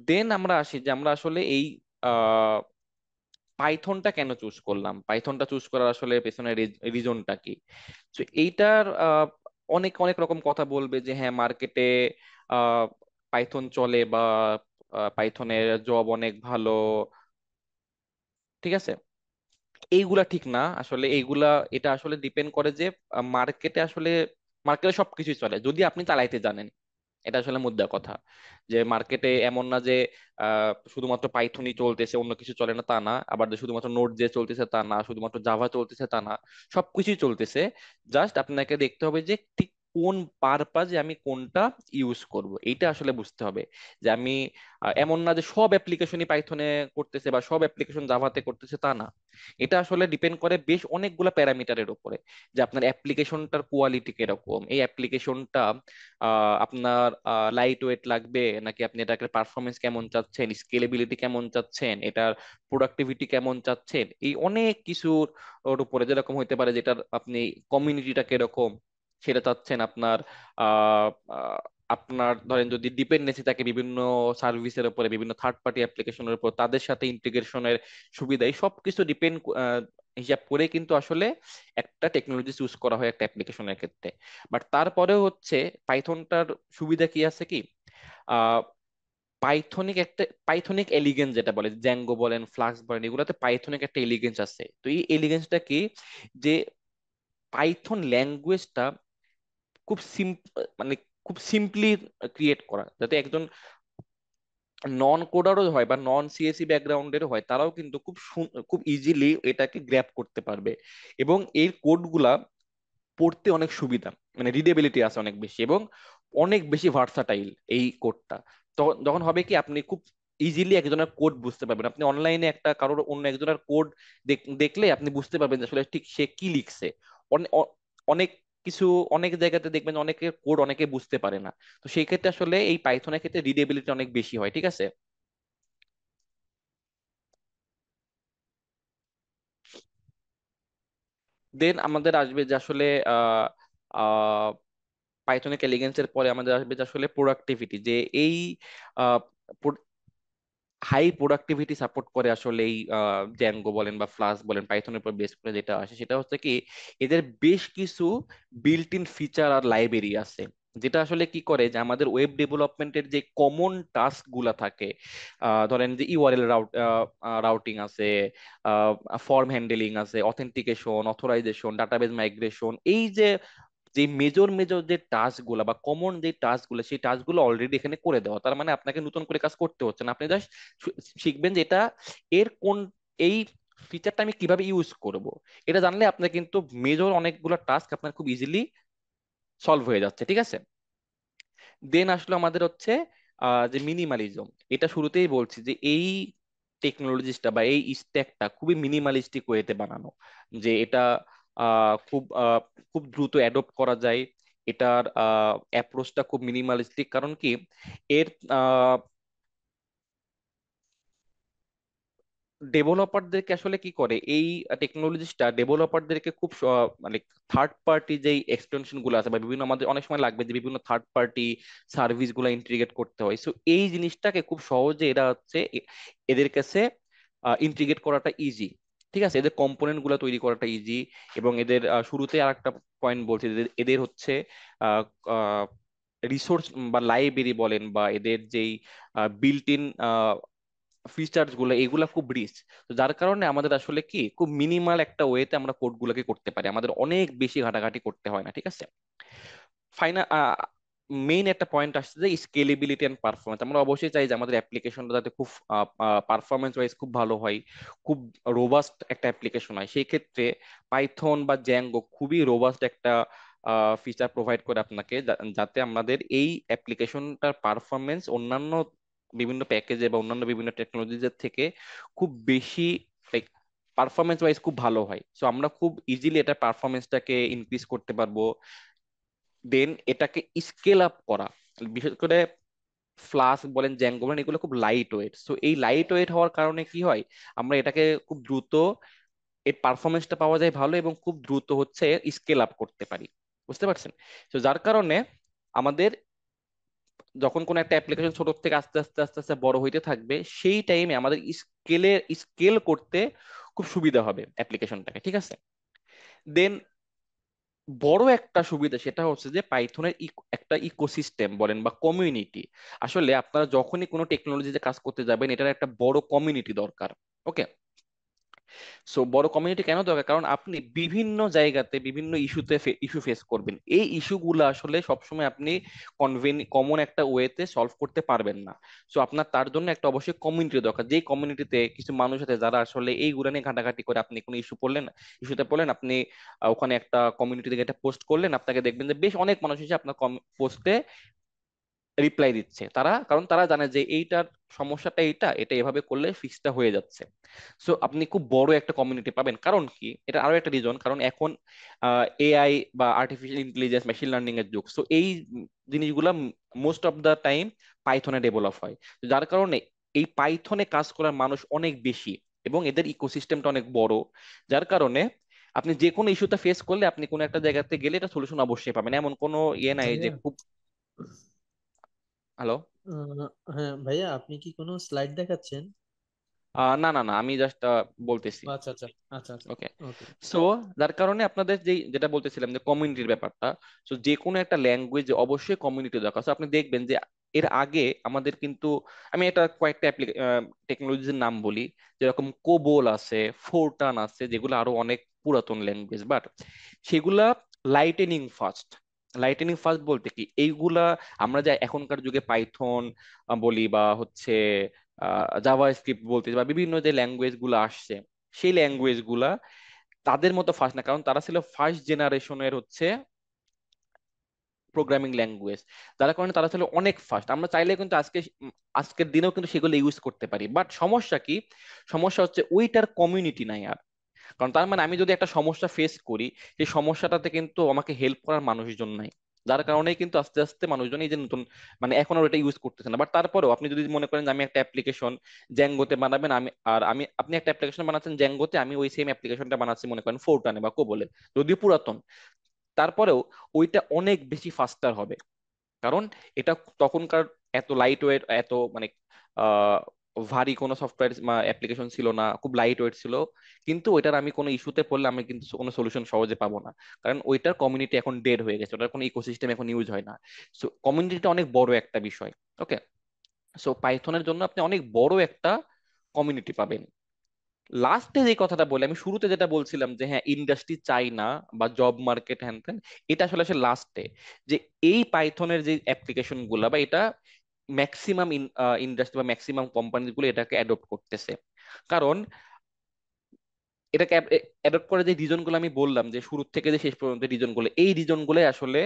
Speaker 1: দেন আমরা আসি যে আমরা আসলে এই পাইথনটা কেন চুজ করলাম পাইথনটা চুজ করার আসলে পেছনের রিজনটা কি তো এইটার অনেক অনেক রকম কথা বলবে যে হ্যাঁ মার্কেটে পাইথন চলে বা পাইথনের জব অনেক ভালো ঠিক আছে এইগুলা ঠিক না আসলে এইগুলা এটা আসলে ডিপেন্ড করে যে মার্কেটে আসলে মার্কেটে সবকিছুই চলে যদি আপনি চালাইতে জানেন এটা আসলে মুদ্রা কথা যে মার্কেটে এমন না যে শুধুমাত্র পাইথনই চলতেছে অন্য কিছু চলে না তা না আবার যে শুধুমাত্র নোট যে চলতেছে তা না শুধুমাত্র জাভা চলতেছে তা না সবকিছুই চলতেছে জাস্ট আপনাকে দেখতে হবে যে ঠিক কোন পারপাজে আমি কোনটা ইউজ করব এটা আসলে বুঝতে হবে যে আমি এমন না যে সব অ্যাপ্লিকেশনই পাইথনে করতেছে বা সব অ্যাপ্লিকেশন জাভাতে করতেছে তা না এটা আসলে ডিপেন্ড করে বেশ অনেকগুলো প্যারামিটারের উপরে যে আপনার অ্যাপ্লিকেশনটার কোয়ালিটি কিরকম এই অ্যাপ্লিকেশনটা আপনার লাইট ওয়েট লাগবে নাকি আপনি এটাকে পারফরমেন্স কেমন চাচ্ছেন স্কেলেবিলিটি কেমন চাচ্ছেন এটার প্রোডাক্টিভিটি কেমন চাচ্ছেন এই অনেক কিছুর উপরে যেরকম হইতে পারে যেটার আপনি কমিউনিটিটা কিরকম সেটা চাচ্ছেন আপনার আপনার ধরেন যদি ডিপেন্ডেন্সি থাকে বিভিন্ন সার্ভিসের উপরে বিভিন্ন থার্ড পার্টি অ্যাপ্লিকেশনের উপর তাদের সাথে ইন্টিগ্রেশনের সুবিধা এই সবকিছু ডিপেন্ড হিসাব করে কিন্তু আসলে একটা টেকনোলজি চুজ করা হয় একটা অ্যাপ্লিকেশনের ক্ষেত্রে বাট তারপরেও হচ্ছে পাইথনটার সুবিধা কি আছে কি পাইথনিক একটা পাইথনিক এলিগেন্স যেটা বলে জ্যাঙ্গো বলেন ফ্লাক্স বলেন এগুলোতে পাইথনিক একটা এলিগেন্স আছে তো এই এলিগেন্সটা কি যে পাইথন ল্যাঙ্গুয়েজটা খুব সিম্প মানে খুব সিম্পলি ক্রিয়েট করা যাতে একজন নন কোডারও হয় বা নন সিএসি ব্যাকগ্রাউন্ডের হয় তারাও কিন্তু খুব খুব ইজিলি এটাকে গ্র্যাপ করতে পারবে এবং এর কোডগুলা পড়তে অনেক সুবিধা মানে রিডেবিলিটি আছে অনেক বেশি এবং অনেক বেশি ভার্সাটাইল এই কোডটা তখন যখন হবে কি আপনি খুব ইজিলি একজনের কোড বুঝতে পারবেন আপনি অনলাইনে একটা কারোর অন্য একজনের কোড দেখলে আপনি বুঝতে পারবেন যে আসলে ঠিক সে কি লিখছে অনেক কিছু অনেক জায়গাতে দেখবেন অনেকে কোড অনেকে বুঝতে পারে না তো সেই ক্ষেত্রে আসলে এই পাইথনের ক্ষেত্রে রিডেবিলিটি অনেক বেশি হয় ঠিক আছে দেন আমাদের আসবে যে আসলে পাইথনিক এলিগেন্সের পরে আমাদের আসবে যে আসলে প্রোডাক্টিভিটি যে এই হাই প্রোডাক্টিভিটি সাপোর্ট করে আসলে এই জ্যাঙ্গো বলেন বা ফ্লাস বলেন পাইথনের উপর বেস করে যেটা আসে সেটা হচ্ছে কি এদের বেশ কিছু বিল্ট ইন ফিচার আর লাইব্রেরি আছে যেটা আসলে কি করে যে আমাদের ওয়েব ডেভেলপমেন্টের যে কমন টাস্ক গুলা থাকে ধরেন যে ইউআরএল রাউট রাউটিং আছে ফর্ম হ্যান্ডেলিং আছে অথেন্টিকেশন অথরাইজেশন ডাটাবেজ মাইগ্রেশন এই যে যে মেজর মেজর যে টাস্ক গুলা বা কমন যে টাস্ক গুলো সেই টাস্কগুলো অলরেডি এখানে করে দেওয়া তার মানে আপনাকে নতুন করে কাজ করতে হচ্ছে না আপনি জাস্ট শিখবেন যে এটা এর কোন এই ফিচারটা আমি কিভাবে ইউজ করব এটা জানলে আপনার কিন্তু মেজর অনেকগুলো টাস্ক আপনার খুব ইজিলি সলভ হয়ে যাচ্ছে ঠিক আছে দেন আসলো আমাদের হচ্ছে যে মিনিমালিজম এটা শুরুতেই বলছি যে এই টেকনোলজিস্টটা বা এই স্ট্যাকটা খুবই মিনিমালিস্টিক ওয়েতে বানানো যে এটা খুব খুব দ্রুত অ্যাডপ্ট করা যায় এটার অ্যাপ্রোচটা খুব মিনিমালিস্টিক কারণ কি এর ডেভেলপারদেরকে আসলে কি করে এই টেকনোলজিটা ডেভেলপারদেরকে খুব মানে থার্ড পার্টি যেই এক্সটেনশন গুলো আছে বা বিভিন্ন আমাদের অনেক সময় লাগবে যে বিভিন্ন থার্ড পার্টি সার্ভিস গুলো ইন্টিগ্রেট করতে হয় সো এই জিনিসটাকে খুব সহজে এরা হচ্ছে এদের কাছে ইন্টিগ্রেট করাটা ইজি ঠিক আছে এদের কম্পোনেন্ট গুলো তৈরি করাটা ইজি এবং এদের শুরুতে আর একটা পয়েন্ট বলছি এদের হচ্ছে রিসোর্স বা লাইব্রেরি বলেন বা এদের যেই বিল্ট ইন ফিচার্স গুলো এগুলা খুব রিচ তো যার কারণে আমাদের আসলে কি খুব মিনিমাল একটা ওয়েতে আমরা গুলাকে করতে পারি আমাদের অনেক বেশি ঘাটাঘাটি করতে হয় না ঠিক আছে ফাইনাল মেইন একটা পয়েন্ট আসছে যে স্কেলেবিলিটি অ্যান্ড পারফরমেন্স আমরা অবশ্যই চাই যে আমাদের অ্যাপ্লিকেশনটা যাতে খুব পারফরমেন্স ওয়াইজ খুব ভালো হয় খুব রোবাস্ট একটা অ্যাপ্লিকেশন হয় সেই ক্ষেত্রে পাইথন বা জ্যাঙ্গো খুবই রোবাস্ট একটা ফিচার প্রোভাইড করে আপনাকে যাতে আমাদের এই অ্যাপ্লিকেশনটার পারফরমেন্স অন্যান্য বিভিন্ন প্যাকেজে বা অন্যান্য বিভিন্ন টেকনোলজিদের থেকে খুব বেশি লাইক পারফরমেন্স ওয়াইজ খুব ভালো হয় সো আমরা খুব ইজিলি এটা পারফরমেন্সটাকে ইনক্রিজ করতে পারবো দেন এটাকে স্কেল আপ করা বিশেষ করে ফ্লাস্ক বলেন জ্যাঙ্গো বলেন এগুলো খুব লাইট ওয়েট সো এই লাইট ওয়েট হওয়ার কারণে কি হয় আমরা এটাকে খুব দ্রুত এর পারফরমেন্সটা পাওয়া যায় ভালো এবং খুব দ্রুত হচ্ছে স্কেল আপ করতে পারি বুঝতে পারছেন তো যার কারণে আমাদের যখন কোনো একটা অ্যাপ্লিকেশন ছোট থেকে আস্তে আস্তে আস্তে আস্তে বড় হইতে থাকবে সেই টাইমে আমাদের স্কেলে স্কেল করতে খুব সুবিধা হবে অ্যাপ্লিকেশনটাকে ঠিক আছে দেন বড় একটা সুবিধা সেটা হচ্ছে যে পাইথনের একটা ইকোসিস্টেম বলেন বা কমিউনিটি আসলে আপনারা যখনই কোনো টেকনোলজিতে কাজ করতে যাবেন এটার একটা বড় কমিউনিটি দরকার ওকে সো বড় কমিউনিটি কেন দরকার কারণ আপনি বিভিন্ন জায়গাতে বিভিন্ন ইস্যুতে ইস্যু ফেস করবেন এই ইস্যুগুলো আসলে সবসময় আপনি কনভেন কমন একটা ওয়েতে সলভ করতে পারবেন না সো আপনার তার জন্য একটা অবশ্যই কমিউনিটি দরকার যে কমিউনিটিতে কিছু মানুষ আছে যারা আসলে এইগুলো নিয়ে ঘাটাঘাটি করে আপনি কোনো ইস্যু পড়লেন ইস্যুতে পড়লেন আপনি ওখানে একটা কমিউনিটি থেকে একটা পোস্ট করলেন আপনাকে দেখবেন যে বেশ অনেক মানুষ এসে আপনার পোস্টে রিপ্লাই দিচ্ছে তারা কারণ তারা জানে যে এইটার সমস্যাটা এইটা এটা এভাবে করলে ফিক্সটা হয়ে যাচ্ছে সো আপনি খুব বড় একটা কমিউনিটি পাবেন কারণ কি এটা আরো একটা রিজন কারণ এখন এআই বা আর্টিফিশিয়াল ইন্টেলিজেন্স মেশিন লার্নিং এর যুগ সো এই জিনিসগুলা মোস্ট অফ দা টাইম পাইথনে ডেভেলপ হয় যার কারণে এই পাইথনে কাজ করার মানুষ অনেক বেশি এবং এদের ইকোসিস্টেমটা অনেক বড় যার কারণে আপনি যে কোনো ইস্যুটা ফেস করলে আপনি কোনো একটা জায়গাতে গেলে এটা সলিউশন অবশ্যই পাবেন এমন কোনো ইয়ে নাই যে খুব হ্যালো হ্যাঁ ভাইয়া আপনি কি কোনো স্লাইড দেখাচ্ছেন আহ, না না না আমি জাস্ট বলতেছি আচ্ছা আচ্ছা আচ্ছা আচ্ছা ওকে ওকে সো যার কারণে আপনাদের যে যেটা বলতেছিলাম যে কমিউনিটির ব্যাপারটা সো যে কোনো একটা ল্যাঙ্গুয়েজ অবশ্যই কমিউনিটি দরকার সো আপনি দেখবেন যে এর আগে আমাদের কিন্তু আমি এটা কয়েকটা টেকনোলজির নাম বলি যেরকম কোবোল আছে ফোরটান আছে যেগুলো আরো অনেক পুরাতন ল্যাঙ্গুয়েজ বাট সেগুলা লাইটেনিং ফাস্ট লাইটেনিং ফাস্ট বলতে কি এইগুলা আমরা যা এখনকার যুগে পাইথন বলি বা হচ্ছে জাভা স্ক্রিপ্ট বলতে বা বিভিন্ন যে ল্যাঙ্গুয়েজ গুলো আসছে সেই ল্যাঙ্গুয়েজ গুলা তাদের মতো ফার্স্ট না কারণ তারা ছিল ফার্স্ট জেনারেশনের হচ্ছে প্রোগ্রামিং ল্যাঙ্গুয়েজ যার কারণে তারা ছিল অনেক ফাস্ট আমরা চাইলে কিন্তু আজকে আজকের দিনেও কিন্তু সেগুলো ইউজ করতে পারি বাট সমস্যা কি সমস্যা হচ্ছে ওইটার কমিউনিটি নাই আর কারণ তার মানে আমি যদি একটা সমস্যা ফেস করি সেই সমস্যাটাতে কিন্তু আমাকে হেল্প করার মানুষজন নাই যার কারণেই কিন্তু আস্তে আস্তে মানুষজন এই যে নতুন মানে এখন আর এটা ইউজ করতেছে না বাট তারপরেও আপনি যদি মনে করেন যে আমি একটা অ্যাপ্লিকেশন জ্যাঙ্গোতে বানাবেন আমি আর আমি আপনি একটা অ্যাপ্লিকেশন বানাচ্ছেন জ্যাঙ্গোতে আমি ওই সেম অ্যাপ্লিকেশনটা বানাচ্ছি মনে করেন ফোরটানে বা কোবলে যদিও পুরাতন তারপরেও ওইটা অনেক বেশি ফাস্টার হবে কারণ এটা তখনকার এত লাইট ওয়েট এত মানে ভারী কোনো সফটওয়্যার অ্যাপ্লিকেশন ছিল না খুব লাইট ওয়েট ছিল কিন্তু ওইটার আমি কোনো ইস্যুতে পড়লে আমি কিন্তু কোনো সলিউশন সহজে পাবো না কারণ ওইটার কমিউনিটি এখন ডেড হয়ে গেছে ওটার কোনো ইকোসিস্টেম এখন ইউজ হয় না সো কমিউনিটিটা অনেক বড় একটা বিষয় ওকে সো পাইথনের জন্য আপনি অনেক বড় একটা কমিউনিটি পাবেন লাস্টে যে কথাটা বলে আমি শুরুতে যেটা বলছিলাম যে হ্যাঁ ইন্ডাস্ট্রি চাই না বা জব মার্কেট হ্যান এটা আসলে আসে লাস্টে যে এই পাইথনের যে অ্যাপ্লিকেশন গুলা বা এটা ম্যাক্সিমাম ইন্ডাস্ট্রি uh, বা ম্যাক্সিমাম কোম্পানিগুলো এটাকে অ্যাডপ্ট করতেছে কারণ এটাকে অ্যাডপ্ট করে যে রিজনগুলো আমি বললাম যে শুরু থেকে যে শেষ পর্যন্ত রিজনগুলো এই রিজনগুলো আসলে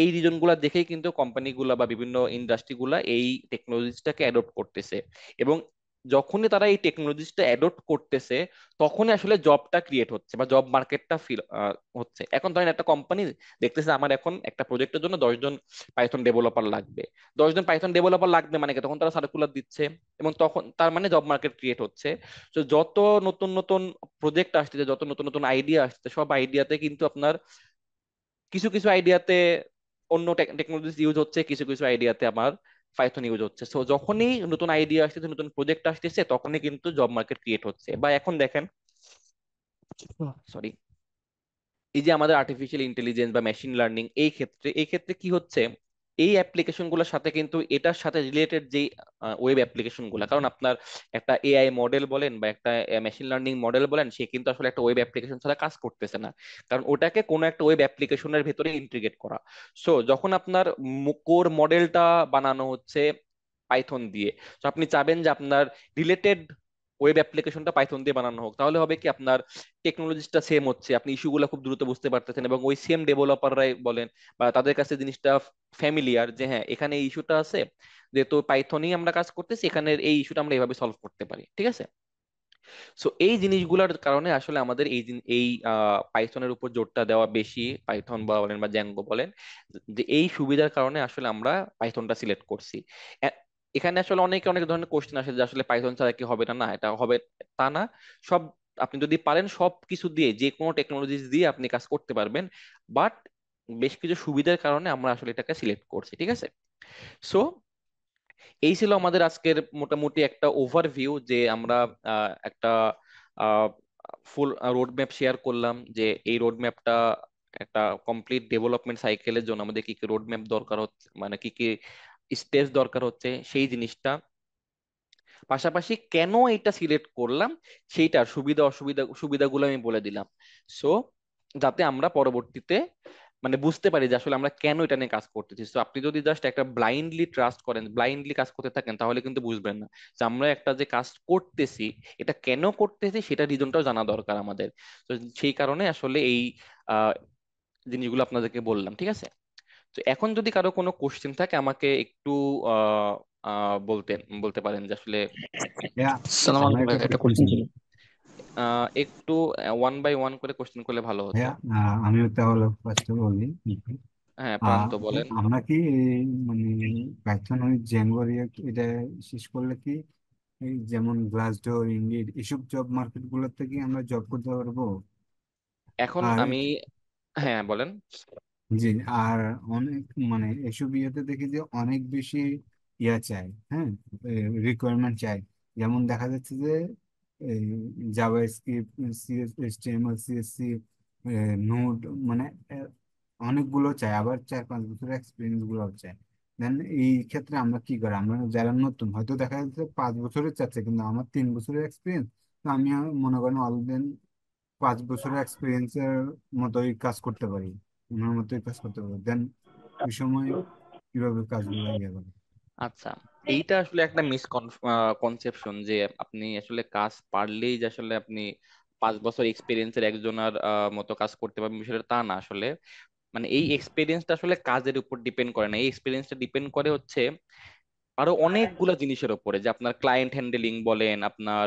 Speaker 1: এই রিজনগুলো দেখেই কিন্তু কোম্পানিগুলো বা বিভিন্ন ইন্ডাস্ট্রিগুলো এই টেকনোলজিটাকে অ্যাডপ্ট করতেছে এবং যখনই তারা এই টেকনোলজিটা অ্যাডপ্ট করতেছে তখনই আসলে জবটা ক্রিয়েট হচ্ছে বা জব মার্কেটটা ফিল হচ্ছে এখন ধরেন একটা কোম্পানি দেখতেছে আমার এখন একটা প্রজেক্টের জন্য দশজন পাইথন ডেভেলপার লাগবে দশজন পাইথন ডেভেলপার লাগবে মানে তখন তারা সার্কুলার দিচ্ছে এবং তখন তার মানে জব মার্কেট ক্রিয়েট হচ্ছে তো যত নতুন নতুন প্রজেক্ট আসতেছে যত নতুন নতুন আইডিয়া আসতেছে সব আইডিয়াতে কিন্তু আপনার কিছু কিছু আইডিয়াতে অন্য টেকনোলজি ইউজ হচ্ছে কিছু কিছু আইডিয়াতে আমার পাইথন ইউজ হচ্ছে সো যখনই নতুন আইডিয়া আসতেছে নতুন প্রজেক্ট আসতেছে তখনই কিন্তু জব মার্কেট ক্রিয়েট হচ্ছে বা এখন দেখেন সরি এই যে আমাদের আর্টিফিশিয়াল ইন্টেলিজেন্স বা মেশিন লার্নিং এই ক্ষেত্রে এই ক্ষেত্রে কি হচ্ছে এই অ্যাপ্লিকেশনগুলোর সাথে কিন্তু এটার সাথে রিলেটেড যে ওয়েব অ্যাপ্লিকেশনগুলো কারণ আপনার একটা এআই মডেল বলেন বা একটা মেশিন লার্নিং মডেল বলেন সে কিন্তু আসলে একটা ওয়েব অ্যাপ্লিকেশন ছাড়া কাজ করতেছে না কারণ ওটাকে কোনো একটা ওয়েব অ্যাপ্লিকেশনের ভেতরে ইন্টিগ্রেট করা সো যখন আপনার কোর মডেলটা বানানো হচ্ছে পাইথন দিয়ে তো আপনি চাবেন যে আপনার রিলেটেড ওয়েব অ্যাপ্লিকেশনটা পাইথন দিয়ে বানানো হোক তাহলে হবে কি আপনার টেকনোলজিটা সেম হচ্ছে আপনি ইস্যুগুলো খুব দ্রুত বুঝতে পারতেছেন এবং ওই সেম ডেভেলপাররাই বলেন বা তাদের কাছে জিনিসটা ফ্যামিলিয়ার যে হ্যাঁ এখানে এই ইস্যুটা আছে যেহেতু পাইথনেই আমরা কাজ করতেছি এখানের এই ইস্যুটা আমরা এইভাবে সলভ করতে পারি ঠিক আছে সো এই জিনিসগুলোর কারণে আসলে আমাদের এই এই পাইথনের উপর জোরটা দেওয়া বেশি পাইথন বা বলেন বা জ্যাঙ্গো বলেন যে এই সুবিধার কারণে আসলে আমরা পাইথনটা সিলেক্ট করছি এখানে আসলে অনেক অনেক ধরনের কোশ্চেন আসে যে আসলে পাইথন ছাড়া কি হবে না না এটা হবে তা না সব আপনি যদি পারেন সব কিছু দিয়ে যে কোনো টেকনোলজিস দিয়ে আপনি কাজ করতে পারবেন বাট বেশ কিছু সুবিধার কারণে আমরা আসলে এটাকে সিলেক্ট করছি ঠিক আছে সো এই ছিল আমাদের আজকের মোটামুটি একটা ওভারভিউ যে আমরা একটা ফুল রোড ম্যাপ শেয়ার করলাম যে এই রোড ম্যাপটা একটা কমপ্লিট ডেভেলপমেন্ট সাইকেলের জন্য আমাদের কি কি রোড ম্যাপ দরকার হচ্ছে মানে কি কি স্পেস দরকার হচ্ছে সেই জিনিসটা পাশাপাশি কেন এটা সিলেক্ট করলাম সেইটার সুবিধা অসুবিধা সুবিধাগুলো আমি বলে দিলাম সো যাতে আমরা পরবর্তীতে মানে বুঝতে পারি যে আসলে আমরা কেন এটা নিয়ে কাজ করতেছি তো আপনি যদি জাস্ট একটা ব্লাইন্ডলি ট্রাস্ট করেন ব্লাইন্ডলি কাজ করতে থাকেন তাহলে কিন্তু বুঝবেন না যে আমরা একটা যে কাজ করতেছি এটা কেন করতেছি সেটা রিজনটাও জানা দরকার আমাদের তো সেই কারণে আসলে এই জিনিসগুলো আপনাদেরকে বললাম ঠিক আছে তো এখন যদি কারো কোনো কোশ্চেন থাকে আমাকে একটু বলতে বলতে পারেন যে আসলে একটু ওয়ান বাই ওয়ান করে কোশ্চেন করলে ভালো হতো আমি তাহলে ফার্স্টে বলি
Speaker 2: হ্যাঁ বলেন
Speaker 1: আমরা কি মানে পাইথন ওই জ্যাঙ্গো এটা শেষ করলে কি এই যেমন গ্লাসডোর ইন্ডিড এসব জব মার্কেট গুলোতে কি আমরা জব করতে পারবো এখন আর আমি হ্যাঁ বলেন জি আর অনেক মানে এসব ইয়েতে দেখি যে অনেক বেশি ইয়া চাই হ্যাঁ রিকোয়ারমেন্ট চাই যেমন দেখা যাচ্ছে যে JavaScript HTML CSS Node মানে অনেকগুলো চাই আবার চার পাঁচ বছরের এক্সপিরিয়েন্স গুলো চাই দেন এই ক্ষেত্রে আমরা কি করি আমরা যারা নতুন হয়তো দেখা যাচ্ছে পাঁচ বছরের চাচ্ছে কিন্তু আমার তিন বছরের এক্সপিরিয়েন্স তো আমি মনে করেন দিন পাঁচ বছরের এক্সপিরিয়েন্সের মতোই কাজ করতে পারি ওনার মতোই কাজ করতে দেন ওই সময় কিভাবে আচ্ছা এইটা আসলে একটা মিস কনসেপশন যে আপনি আসলে কাজ পারলেই যে আসলে আপনি পাঁচ বছর এক্সপিরিয়েন্সের একজনের মতো কাজ করতে পারবেন বিষয়টা তা না আসলে মানে এই এক্সপিরিয়েন্সটা আসলে কাজের উপর ডিপেন্ড করে না এই এক্সপিরিয়েন্সটা ডিপেন্ড করে হচ্ছে আরো অনেকগুলো জিনিসের উপরে যে আপনার ক্লায়েন্ট হ্যান্ডেলিং বলেন আপনার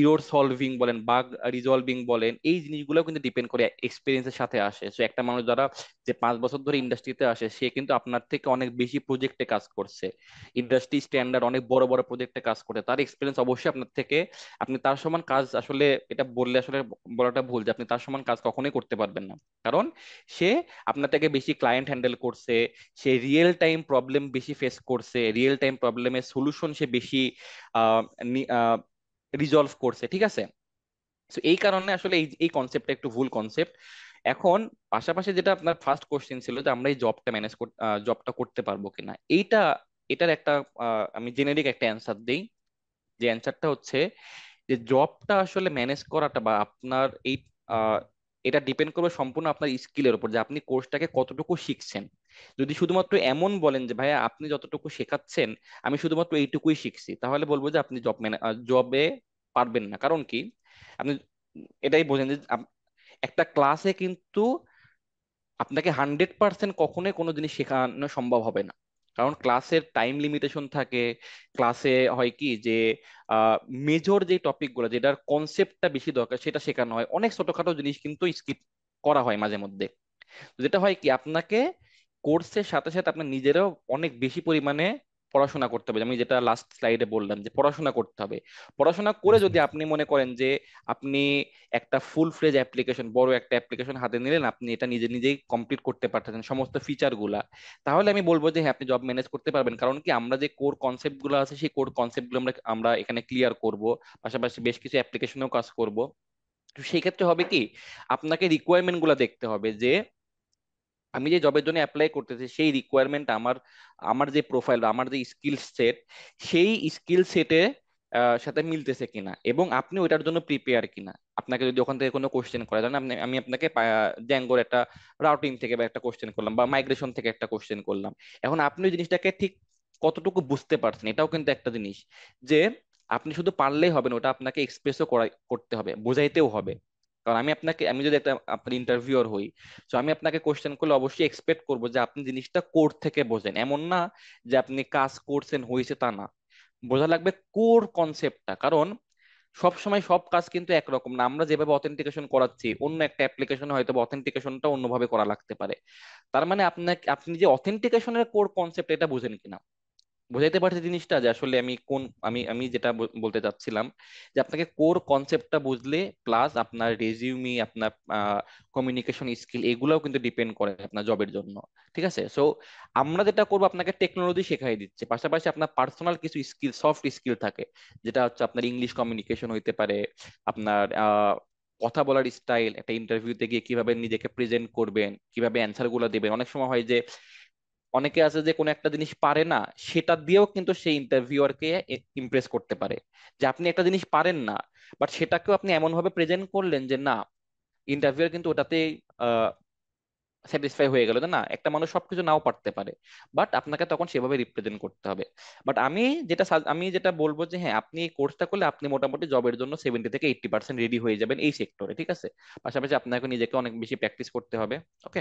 Speaker 1: ইরোর সলভিং বলেন বাগ রিজলভিং বলেন এই জিনিসগুলো কিন্তু ডিপেন্ড করে এক্সপিরিয়েন্সের সাথে আসে সো একটা মানুষ যারা যে পাঁচ বছর ধরে ইন্ডাস্ট্রিতে আসে সে কিন্তু আপনার থেকে অনেক বেশি প্রজেক্টে কাজ করছে ইন্ডাস্ট্রি স্ট্যান্ডার্ড অনেক বড় বড় প্রজেক্টে কাজ করে তার এক্সপিরিয়েন্স অবশ্যই আপনার থেকে আপনি তার সমান কাজ আসলে এটা বললে আসলে বলাটা ভুল যে আপনি তার সমান কাজ কখনোই করতে পারবেন না কারণ সে আপনার থেকে বেশি ক্লায়েন্ট হ্যান্ডেল করছে সে রিয়েল টাইম প্রবলেম বেশি ফেস করছে রিয়েল টাইম প্রবলেমের সলিউশন সে বেশি রিজলভ করছে ঠিক আছে সো এই কারণে আসলে এই এই কনসেপ্টটা একটু ভুল কনসেপ্ট এখন পাশাপাশি যেটা আপনার ফার্স্ট কোশ্চেন ছিল যে আমরা এই জবটা ম্যানেজ জবটা করতে পারবো কিনা এইটা এটার একটা আমি জেনেরিক একটা অ্যান্সার দিই যে অ্যান্সারটা হচ্ছে যে জবটা আসলে ম্যানেজ করাটা বা আপনার এই এটা ডিপেন্ড করবে সম্পূর্ণ আপনার স্কিলের উপর যে আপনি কোর্সটাকে কতটুকু শিখছেন যদি শুধুমাত্র এমন বলেন যে ভাইয়া আপনি যতটুকু শেখাচ্ছেন আমি শুধুমাত্র এইটুকুই শিখছি তাহলে বলবো যে আপনি জব জবে পারবেন না কারণ কি আপনি এটাই বোঝেন যে একটা ক্লাসে কিন্তু আপনাকে হান্ড্রেড পার্সেন্ট কখনোই কোনো জিনিস শেখানো সম্ভব হবে না কারণ ক্লাসের টাইম লিমিটেশন থাকে ক্লাসে হয় কি যে মেজর যে টপিকগুলো যেটার কনসেপ্টটা বেশি দরকার সেটা শেখানো হয় অনেক ছোটখাটো জিনিস কিন্তু স্কিপ করা হয় মাঝে মধ্যে যেটা হয় কি আপনাকে কোর্সের সাথে সাথে আপনার নিজেরও অনেক বেশি পরিমাণে পড়াশোনা করতে হবে আমি যেটা লাস্ট স্লাইডে বললাম যে পড়াশোনা করতে হবে পড়াশোনা করে যদি আপনি মনে করেন যে আপনি একটা ফুল ফ্লেজ অ্যাপ্লিকেশন বড় একটা অ্যাপ্লিকেশন হাতে নিলেন আপনি এটা নিজে নিজেই কমপ্লিট করতে পারতেছেন সমস্ত ফিচারগুলা তাহলে আমি বলবো যে হ্যাঁ আপনি জব ম্যানেজ করতে পারবেন কারণ কি আমরা যে কোর কনসেপ্টগুলো আছে সেই কোর কনসেপ্টগুলো আমরা আমরা এখানে ক্লিয়ার করব পাশাপাশি বেশ কিছু অ্যাপ্লিকেশনেও কাজ করব তো সেই ক্ষেত্রে হবে কি আপনাকে রিকোয়ারমেন্টগুলো দেখতে হবে যে আমি যে জবের জন্য অ্যাপ্লাই করতেছি সেই রিকোয়ারমেন্ট আমার আমার যে প্রোফাইল আমার যে স্কিল সেট সেই স্কিল সেটে সাথে মিলতেছে কিনা এবং আপনি ওইটার জন্য প্রিপেয়ার কিনা আপনাকে যদি ওখান থেকে কোনো কোশ্চেন করা যায় আপনি আমি আপনাকে ড্যাঙ্গোর একটা রাউটিং থেকে বা একটা কোশ্চেন করলাম বা মাইগ্রেশন থেকে একটা কোশ্চেন করলাম এখন আপনি ওই জিনিসটাকে ঠিক কতটুকু বুঝতে পারছেন এটাও কিন্তু একটা জিনিস যে আপনি শুধু পারলেই হবে না ওটা আপনাকে এক্সপ্রেসও করা করতে হবে বোঝাইতেও হবে কারণ আমি আপনাকে আমি যদি একটা আপনার ইন্টারভিউর হই তো আমি আপনাকে কোশ্চেন করলে অবশ্যই এক্সপেক্ট করব যে আপনি জিনিসটা কোর থেকে বোঝেন এমন না যে আপনি কাজ করছেন হয়েছে তা না বোঝা লাগবে কোর কনসেপ্টটা কারণ সব সময় সব কাজ কিন্তু একরকম না আমরা যেভাবে অথেন্টিকেশন করাচ্ছি অন্য একটা অ্যাপ্লিকেশন হয়তো অথেন্টিকেশনটা অন্যভাবে করা লাগতে পারে তার মানে আপনাকে আপনি যে অথেন্টিকেশনের কোর কনসেপ্ট এটা বুঝেন কিনা বোঝাইতে পারছি জিনিসটা যে আসলে আমি কোন আমি আমি যেটা বলতে চাচ্ছিলাম যে আপনাকে কোর কনসেপ্টটা বুঝলে প্লাস আপনার রেজিউমি আপনার কমিউনিকেশন স্কিল এগুলোও কিন্তু ডিপেন্ড করে আপনার জবের জন্য ঠিক আছে সো আমরা যেটা করবো আপনাকে টেকনোলজি শেখাই দিচ্ছে পাশাপাশি আপনার পার্সোনাল কিছু স্কিল সফট স্কিল থাকে যেটা হচ্ছে আপনার ইংলিশ কমিউনিকেশন হইতে পারে আপনার কথা বলার স্টাইল একটা ইন্টারভিউতে গিয়ে কিভাবে নিজেকে প্রেজেন্ট করবেন কিভাবে অ্যান্সার গুলো দেবেন অনেক সময় হয় যে অনেকে আছে যে কোনো একটা জিনিস পারে না সেটা দিয়েও কিন্তু সেই কে ইমপ্রেস করতে পারে যে আপনি একটা জিনিস পারেন না বাট সেটাকেও আপনি এমন ভাবে প্রেজেন্ট করলেন যে না ইন্টারভিউয়ার কিন্তু ওটাতে স্যাটিসফাই হয়ে গেল না একটা মানুষ সবকিছু নাও পারতে পারে বাট আপনাকে তখন সেভাবে রিপ্রেজেন্ট করতে হবে বাট আমি যেটা আমি যেটা বলবো যে হ্যাঁ আপনি এই কোর্সটা করলে আপনি মোটামুটি জবের জন্য সেভেন্টি থেকে এইটটি পার্সেন্ট রেডি হয়ে যাবেন এই সেক্টরে ঠিক আছে পাশাপাশি আপনাকে নিজেকে অনেক বেশি প্র্যাকটিস করতে হবে ওকে